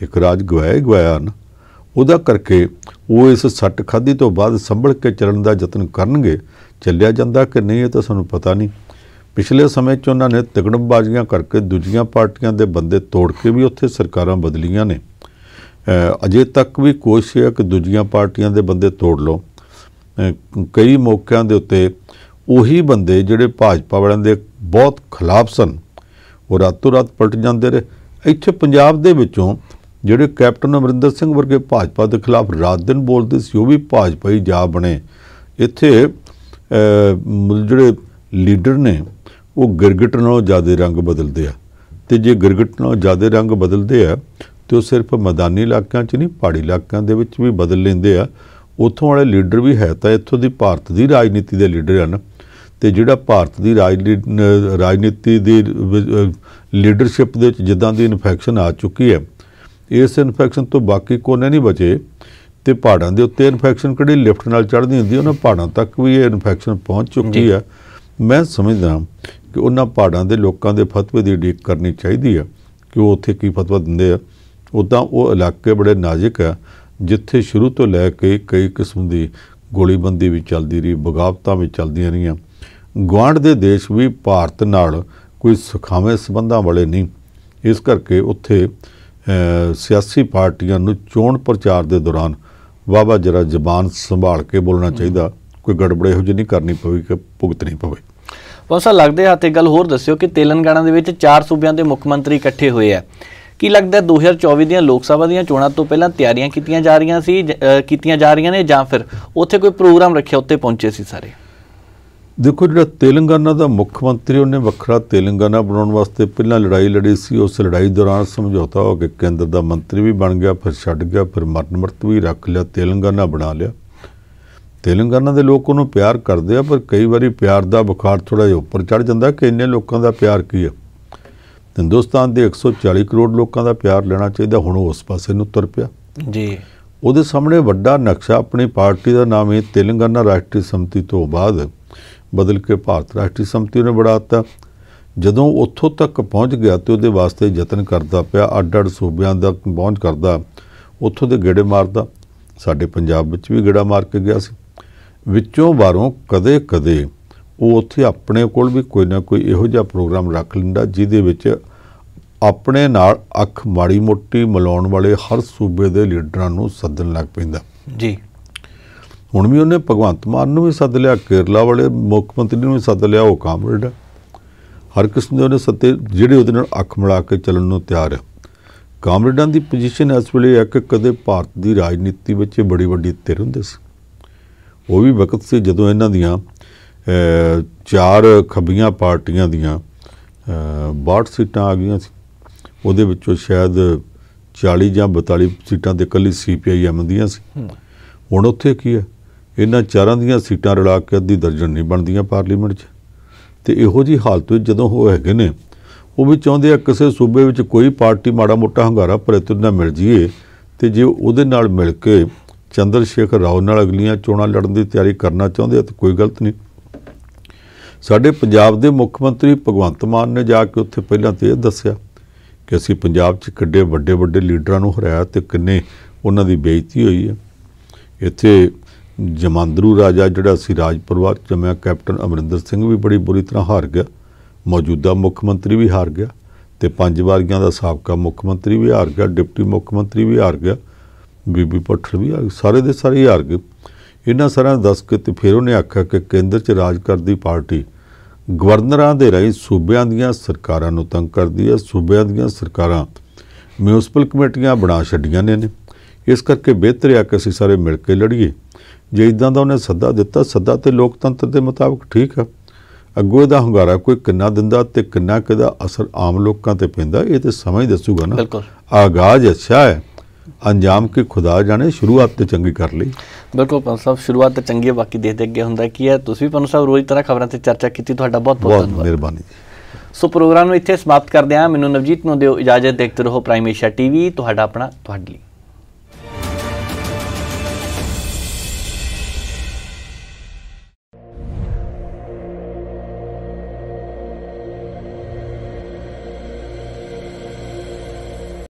ਇੱਕ ਰਾਜ ਗਵਾਇਆ ਗਵਾਇਆ ਨਾ ਉਹਦਾ ਕਰਕੇ ਉਹ ਇਸ ਸੱਟ ਖਾਦੀ ਤੋਂ ਬਾਅਦ ਸੰਭਲ ਕੇ ਚੱਲਣ ਦਾ ਯਤਨ ਕਰਨਗੇ ਚੱਲਿਆ ਜਾਂਦਾ ਕਿ ਨਹੀਂ ਇਹ ਤਾਂ ਸਾਨੂੰ ਪਤਾ ਨਹੀਂ ਪਿਛਲੇ ਸਮੇਂ 'ਚ ਉਹਨਾਂ ਨੇ ਤਿਕੜਮਬਾਜ਼ੀਆਂ ਕਰਕੇ ਦੂਜੀਆਂ ਪਾਰਟੀਆਂ ਦੇ ਬੰਦੇ ਤੋੜ ਕੇ ਵੀ ਉੱਥੇ ਸਰਕਾਰਾਂ ਬਦਲੀਆਂ ਨੇ ਅਜੇ ਤੱਕ ਵੀ ਕੋਸ਼ਿਸ਼ ਹੈ ਕਿ ਦੂਜੀਆਂ ਪਾਰਟੀਆਂ ਦੇ ਬੰਦੇ ਤੋੜ ਲਓ ਕਈ ਮੌਕਿਆਂ ਦੇ ਉੱਤੇ ਉਹੀ ਬੰਦੇ ਜਿਹੜੇ ਭਾਜਪਾ ਵਾਲਿਆਂ ਦੇ ਬਹੁਤ ਖਿਲਾਫ ਸਨ ਉਹ ਰਾਤੋਂ ਰਾਤ ਪਲਟ ਜਾਂਦੇ ਰਹੇ ਇੱਥੇ ਪੰਜਾਬ ਦੇ ਵਿੱਚੋਂ ਜਿਹੜੇ ਕੈਪਟਨ ਅਮਰਿੰਦਰ ਸਿੰਘ ਵਰਗੇ ਭਾਜਪਾ ਦੇ ਖਿਲਾਫ ਰਾਤ ਦਿਨ ਬੋਲਦੇ ਸੀ ਉਹ ਵੀ ਭਾਜਪਾ ਹੀ ਜਾ ਬਣੇ ਇੱਥੇ ਜਿਹੜੇ ਲੀਡਰ ਨੇ ਉਹ ਗਿਰਗਟ ਨਾਲੋਂ ਜ਼ਿਆਦਾ ਰੰਗ ਬਦਲਦੇ ਆ ਤੇ ਜੇ ਗਿਰਗਟ ਨਾਲੋਂ ਜ਼ਿਆਦਾ ਰੰਗ ਬਦਲਦੇ ਆ ਤੇ ਉਹ ਸਿਰਫ ਮੈਦਾਨੀ ਇਲਾਕਿਆਂ 'ਚ ਨਹੀਂ ਪਹਾੜੀ ਇਲਾਕਿਆਂ ਦੇ ਵਿੱਚ ਵੀ ਬਦਲ ਲੈਂਦੇ ਆ ਉੱਥੋਂ ਵਾਲੇ ਲੀਡਰ ਵੀ ਹੈ ਤਾਂ ਇੱਥੋਂ ਦੀ ਭਾਰਤ ਦੀ ਰਾਜਨੀਤੀ ਦੇ ਲੀਡਰ ਹਨ ਤੇ ਜਿਹੜਾ ਭਾਰਤ ਦੀ ਰਾਜਨੀਤੀ ਦੀ ਲੀਡਰਸ਼ਿਪ ਦੇ ਵਿੱਚ ਜਿੱਦਾਂ ਦੀ ਇਨਫੈਕਸ਼ਨ ਆ ਚੁੱਕੀ ਹੈ ਇਸ ਇਨਫੈਕਸ਼ਨ ਤੋਂ ਬਾਕੀ ਕੋਨੇ ਨਹੀਂ ਬਚੇ ਤੇ ਪਹਾੜਾਂ ਦੇ ਉੱਤੇ ਇਨਫੈਕਸ਼ਨ ਕਿਹੜੀ ਲਿਫਟ ਨਾਲ ਚੜ੍ਹਦੀ ਹੁੰਦੀ ਉਹਨਾਂ ਪਹਾੜਾਂ ਤੱਕ ਵੀ ਇਹ ਇਨਫੈਕਸ਼ਨ ਪਹੁੰਚ ਚੁੱਕੀ ਹੈ ਮੈਂ ਸਮਝਦਾ ਕਿ ਉਹਨਾਂ ਪਹਾੜਾਂ ਦੇ ਲੋਕਾਂ ਦੇ ਫਤਵੇ ਦੀ ਡੀਕ ਕਰਨੀ ਚਾਹੀਦੀ ਹੈ ਕਿ ਉਹ ਉੱਥੇ ਕੀ ਫਤਵਾ ਦਿੰਦੇ ਆ ਉਦਾਂ ਉਹ ਇਲਾਕੇ ਬੜੇ ਨਾਜ਼ੁਕ ਆ ਜਿੱਥੇ ਸ਼ੁਰੂ ਤੋਂ ਲੈ ਕੇ ਕਈ ਕਿਸਮ ਦੀ ਗੋਲੀਬੰਦੀ ਵੀ ਚੱਲਦੀ ਰਹੀ ਬਗਾਵਤਾਂ ਵੀ ਚੱਲਦੀਆਂ ਰਹੀਆਂ ਗਵਾਂਡ ਦੇ ਦੇਸ਼ ਵੀ ਭਾਰਤ ਨਾਲ ਕੋਈ ਸੁਖਾਵੇਂ ਸਬੰਧਾਂ ਵਾਲੇ ਨਹੀਂ ਇਸ ਕਰਕੇ ਉੱਥੇ ਸਿਆਸੀ ਪਾਰਟੀਆਂ ਨੂੰ ਚੋਣ ਪ੍ਰਚਾਰ ਦੇ ਦੌਰਾਨ ਵਾਵਾ ਜਰਾ ਜ਼ਬਾਨ ਸੰਭਾਲ ਕੇ ਬੋਲਣਾ ਚਾਹੀਦਾ ਕੋਈ ਗੜਬੜੇ ਹੋ ਜਿਹੀ ਨਹੀਂ ਕਰਨੀ ਪਵੇ ਕਿ ਭੁਗਤਣੀ ਪਵੇ ਸਾਰਾ ਲੱਗਦੇ ਹੱਥੇ ਗੱਲ ਹੋਰ ਦੱਸਿਓ ਕਿ ਤੇਲੰਗਾਨਾ ਦੇ ਵਿੱਚ ਚਾਰ ਸੂਬਿਆਂ ਦੇ ਮੁੱਖ ਮੰਤਰੀ ਇਕੱਠੇ ਹੋਏ ਆ ਕੀ ਲੱਗਦਾ 2024 ਦੀਆਂ ਲੋਕ ਸਭਾ ਦੀਆਂ ਚੋਣਾਂ ਤੋਂ ਪਹਿਲਾਂ ਤਿਆਰੀਆਂ ਕੀਤੀਆਂ ਜਾ ਰਹੀਆਂ ਸੀ ਕੀਤੀਆਂ ਜਾ ਰਹੀਆਂ ਨੇ ਜਾਂ ਫਿਰ ਉੱਥੇ ਕੋਈ ਪ੍ਰੋਗਰਾਮ ਰੱਖਿਆ ਉੱਤੇ ਪਹੁੰਚੇ ਸੀ ਸਾਰੇ ਦੇਖੋ ਜਿਹੜਾ ਤੇਲੰਗਾਨਾ ਦਾ ਮੁੱਖ ਮੰਤਰੀ ਉਹਨੇ ਵੱਖਰਾ ਤੇਲੰਗਾਨਾ ਬਣਾਉਣ ਵਾਸਤੇ ਪਹਿਲਾਂ ਲੜਾਈ ਲੜੀ ਸੀ ਉਸ ਲੜਾਈ ਦੌਰਾਨ ਸਮਝੌਤਾ ਹੋ ਕੇ ਕੇਂਦਰ ਦਾ ਮੰਤਰੀ ਵੀ ਬਣ ਗਿਆ ਫਿਰ ਛੱਡ ਗਿਆ ਫਿਰ ਮਰਨ ਮਰਤ ਵੀ ਰੱਖ ਲਿਆ ਤੇਲੰਗਾਨਾ ਬਣਾ ਲਿਆ ਤੇਲੰਗਾਨਾ ਦੇ ਲੋਕ ਉਹਨੂੰ ਪਿਆਰ ਕਰਦੇ ਆ ਪਰ ਕਈ ਵਾਰੀ ਪਿਆਰ ਦਾ ਬੁਖਾਰ ਥੋੜਾ ਜਿਹਾ ਉੱਪਰ ਚੜ ਜਾਂਦਾ ਕਿ ਇੰਨੇ ਲੋਕਾਂ ਦਾ ਪਿਆਰ ਕੀ ਆ ਹਿੰਦੁਸਤਾਨ ਦੇ 140 ਕਰੋੜ ਲੋਕਾਂ ਦਾ ਪਿਆਰ ਲੈਣਾ ਚਾਹੀਦਾ ਹੁਣ ਉਸ ਪਾਸੇ ਨੂੰ ਤੁਰ ਪਿਆ ਜੀ ਉਹਦੇ ਸਾਹਮਣੇ ਵੱਡਾ ਨਕਸ਼ਾ ਆਪਣੀ ਪਾਰਟੀ ਦਾ ਨਾਮ ਹੈ ਤੇਲੰਗਾਨਾ ਰਾਸ਼ਟਰੀ ਸਮਤੀ ਤੋਂ ਬਾਅਦ ਬਦਲ ਕੇ ਭਾਰਤ ਰਾਸ਼ਟਰੀ ਸਮਤੀ ਨੇ ਬਣਾਤਾ ਜਦੋਂ ਉੱਥੋਂ ਤੱਕ ਪਹੁੰਚ ਗਿਆ ਤੇ ਉਹਦੇ ਵਾਸਤੇ ਯਤਨ ਕਰਦਾ ਪਿਆ ਅੱਡ-ਅੱਡ ਸੂਬਿਆਂ ਦਾ ਪਹੁੰਚ ਕਰਦਾ ਉੱਥੋਂ ਦੇ ਗੇੜੇ ਮਾਰਦਾ ਸਾਡੇ ਪੰਜਾਬ ਵਿੱਚ ਵੀ ਗੇੜਾ ਮਾਰ ਕੇ ਗਿਆ ਸੀ ਵਿੱਚੋਂ ਬਾਹਰੋਂ ਕਦੇ-ਕਦੇ ਉਹ ਉੱਥੇ ਆਪਣੇ ਕੋਲ ਵੀ ਕੋਈ ਨਾ ਕੋਈ ਇਹੋ ਜਿਹਾ ਪ੍ਰੋਗਰਾਮ ਰੱਖ ਲਿੰਦਾ ਜਿਹਦੇ ਵਿੱਚ ਆਪਣੇ ਨਾਲ ਅੱਖ ਮਾੜੀ ਮੋਟੀ ਮਿਲਾਉਣ ਵਾਲੇ ਹਰ ਸੂਬੇ ਦੇ ਲੀਡਰਾਂ ਨੂੰ ਸੱਦਣ ਲੱਗ ਪੈਂਦਾ ਜੀ ਹੁਣ ਵੀ ਉਹਨੇ ਭਗਵੰਤ ਮਾਨ ਨੂੰ ਵੀ ਸੱਦ ਲਿਆ ਕੇਰਲਾ ਵਾਲੇ ਮੁੱਖ ਮੰਤਰੀ ਨੂੰ ਵੀ ਸੱਦ ਲਿਆ ਉਹ ਕਾਮਰੇਡ ਹਰ ਕਿਸਮ ਦੇ ਉਹਨੇ ਸੱਤੇ ਜਿਹੜੇ ਉਹਦੇ ਨਾਲ ਅੱਖ ਮਿਲਾ ਕੇ ਚੱਲਣ ਨੂੰ ਤਿਆਰ ਹੈ ਕਾਮਰੇਡਾਂ ਦੀ ਪੋਜੀਸ਼ਨ ਇਸ ਵੇਲੇ ਇੱਕ ਕਦੇ ਭਾਰਤ ਦੀ ਰਾਜਨੀਤੀ ਵਿੱਚ ਬੜੀ ਵੱਡੀ ਤਿਰ ਹੁੰਦੇ ਸੀ ਉਹ ਵੀ ਵਕਤ ਸੀ ਜਦੋਂ ਇਹਨਾਂ ਦੀਆਂ ਚਾਰ ਖੱਬੀਆਂ ਪਾਰਟੀਆਂ ਦੀਆਂ 62 ਸੀਟਾਂ ਆ ਗਈਆਂ ਸੀ ਉਹਦੇ ਵਿੱਚੋਂ ਸ਼ਾਇਦ 40 ਜਾਂ 42 ਸੀਟਾਂ ਤੇ ਇਕੱਲੀ ਸੀਪੀਆਈਐਮ ਦੀਆਂ ਸੀ ਹੁਣ ਉੱਥੇ ਕੀ ਹੈ ਇਹਨਾਂ ਚਾਰਾਂ ਦੀਆਂ ਸੀਟਾਂ ਰਲਾ ਕੇ ਅੱਧੀ ਦਰਜਨ ਨਹੀਂ ਬਣਦੀਆਂ ਪਾਰਲੀਮੈਂਟ 'ਚ ਤੇ ਇਹੋ ਜੀ ਹਾਲਤ ਵਿੱਚ ਜਦੋਂ ਹੋ ਹੈਗੇ ਨੇ ਉਹ ਵੀ ਚਾਹੁੰਦੇ ਆ ਕਿਸੇ ਸੂਬੇ ਵਿੱਚ ਕੋਈ ਪਾਰਟੀ ਮਾੜਾ ਮੋਟਾ ਹੰਗਾਰਾ ਭਰੇ ਤੋਂ ਨਾ ਮਿਲ ਜੀਏ ਤੇ ਜੇ ਉਹਦੇ ਨਾਲ ਮਿਲ ਕੇ ਚੰਦਰ ਸ਼ੇਖਰ ਰਾਓ ਨਾਲ ਅਗਲੀਆਂ ਚੋਣਾਂ ਲੜਨ ਦੀ ਤਿਆਰੀ ਕਰਨਾ ਚਾਹੁੰਦੇ ਆ ਤਾਂ ਕੋਈ ਗਲਤ ਨਹੀਂ ਸਾਡੇ ਪੰਜਾਬ ਦੇ ਮੁੱਖ ਮੰਤਰੀ ਭਗਵੰਤ ਮਾਨ ਨੇ ਜਾ ਕੇ ਉੱਥੇ ਪਹਿਲਾਂ ਤੇ ਇਹ ਦੱਸਿਆ ਕਿ ਅਸੀਂ ਪੰਜਾਬ 'ਚ ਕਿੱਡੇ ਵੱਡੇ ਵੱਡੇ ਲੀਡਰਾਂ ਨੂੰ ਹਰਾਇਆ ਤੇ ਕਿੰਨੇ ਉਹਨਾਂ ਦੀ ਬੇਇੱਜ਼ਤੀ ਹੋਈ ਹੈ ਇੱਥੇ ਜਮਾਂਦਰੂ ਰਾਜਾ ਜਿਹੜਾ ਸੀ ਰਾਜ ਪਰਿਵਾਰ ਜਮਿਆ ਕੈਪਟਨ ਅਮਰਿੰਦਰ ਸਿੰਘ ਵੀ ਬੜੀ ਬੁਰੀ ਤਰ੍ਹਾਂ ਹਾਰ ਗਿਆ ਮੌਜੂਦਾ ਮੁੱਖ ਮੰਤਰੀ ਵੀ ਹਾਰ ਗਿਆ ਤੇ ਪੰਜ ਵਾਰੀਆਂ ਦਾ ਸਾਬਕਾ ਮੁੱਖ ਮੰਤਰੀ ਵੀ ਹਾਰ ਗਿਆ ਡਿਪਟੀ ਮੁੱਖ ਮੰਤਰੀ ਵੀ ਹਾਰ ਗਿਆ ਬੀਬੀ ਪੱਠਲ ਵੀ ਹਾਰ ਸਾਰੇ ਦੇ ਸਾਰੇ ਹਾਰ ਗਏ ਇਹਨਾਂ ਸਾਰਿਆਂ ਦੱਸ ਕੇ ਤੇ ਫਿਰ ਉਹਨੇ ਆਖਿਆ ਕਿ ਕੇਂਦਰ 'ਚ ਰਾਜ ਕਰਦੀ ਪਾਰਟੀ ਗਵਰਨਰਾਂ ਦੇ ਰਹੀ ਸੂਬਿਆਂ ਦੀਆਂ ਸਰਕਾਰਾਂ ਨੂੰ ਤੰਗ ਕਰਦੀ ਹੈ ਸੂਬਿਆਂ ਦੀਆਂ ਸਰਕਾਰਾਂ ਮਿਊਨਿਸਪਲ ਕਮੇਟੀਆਂ ਬਣਾ ਛੱਡੀਆਂ ਨੇ ਇਸ ਕਰਕੇ ਬਿਹਤਰ ਆ ਕਿ ਅਸੀਂ ਸਾਰੇ ਮਿਲ ਕੇ ਲੜੀਏ ਜੇ ਇਦਾਂ ਦਾ ਉਹਨੇ ਸੱਦਾ ਦਿੱਤਾ ਸੱਦਾ ਤੇ ਲੋਕਤੰਤਰ ਦੇ ਮੁਤਾਬਕ ਠੀਕ ਆ ਅੱਗੋਂ ਦਾ ਹੰਗਾਰਾ ਕੋਈ ਕਿੰਨਾ ਦਿੰਦਾ ਤੇ ਕਿੰਨਾ ਕਿਹਦਾ ਅਸਰ ਆਮ ਲੋਕਾਂ ਤੇ ਪੈਂਦਾ ਇਹ ਤੇ ਸਮਝ ਦੱਸੂਗਾ ਨਾ ਆਗਾਜ਼ ਅੱਛਾ ਹੈ ਅੰਜਾਮ ਕਿ ਖੁਦਾ ਜਾਣੇ ਸ਼ੁਰੂਆਤ ਤੇ ਚੰਗੀ ਕਰ ਲਈ ਬਿਲਕੁਲ ਪੰਨ ਸਾਹਿਬ ਸ਼ੁਰੂਆਤ ਤੇ ਚੰਗੀ ਹੈ ਬਾਕੀ ਦੇਖਦੇ ਅੱਗੇ ਹੁੰਦਾ ਕੀ ਹੈ ਤੁਸੀਂ ਵੀ ਪੰਨ ਸਾਹਿਬ ਰੋਜ਼ ਤਰ੍ਹਾਂ ਖਬਰਾਂ ਤੇ ਚਰਚਾ ਕੀਤੀ ਤੁਹਾਡਾ ਬਹੁਤ ਬਹੁਤ ਧੰਨਵਾਦ ਮਿਹਰਬਾਨੀ ਸੋ ਪ੍ਰੋਗਰਾਮ ਨੂੰ ਇੱਥੇ ਸਮਾਪਤ ਕਰਦੇ ਹਾਂ ਮੈਨੂੰ ਨਵਜੀਤ ਨੂੰ ਦਿਓ ਇਜਾਜ਼ਤ ਦੇਖਦੇ ਰਹੋ ਪ੍ਰਾਈਮ ਏਸ਼ੀਆ ਟੀਵੀ ਤੁਹਾਡਾ ਆਪਣਾ ਤੁਹਾਡੇ ਲਈ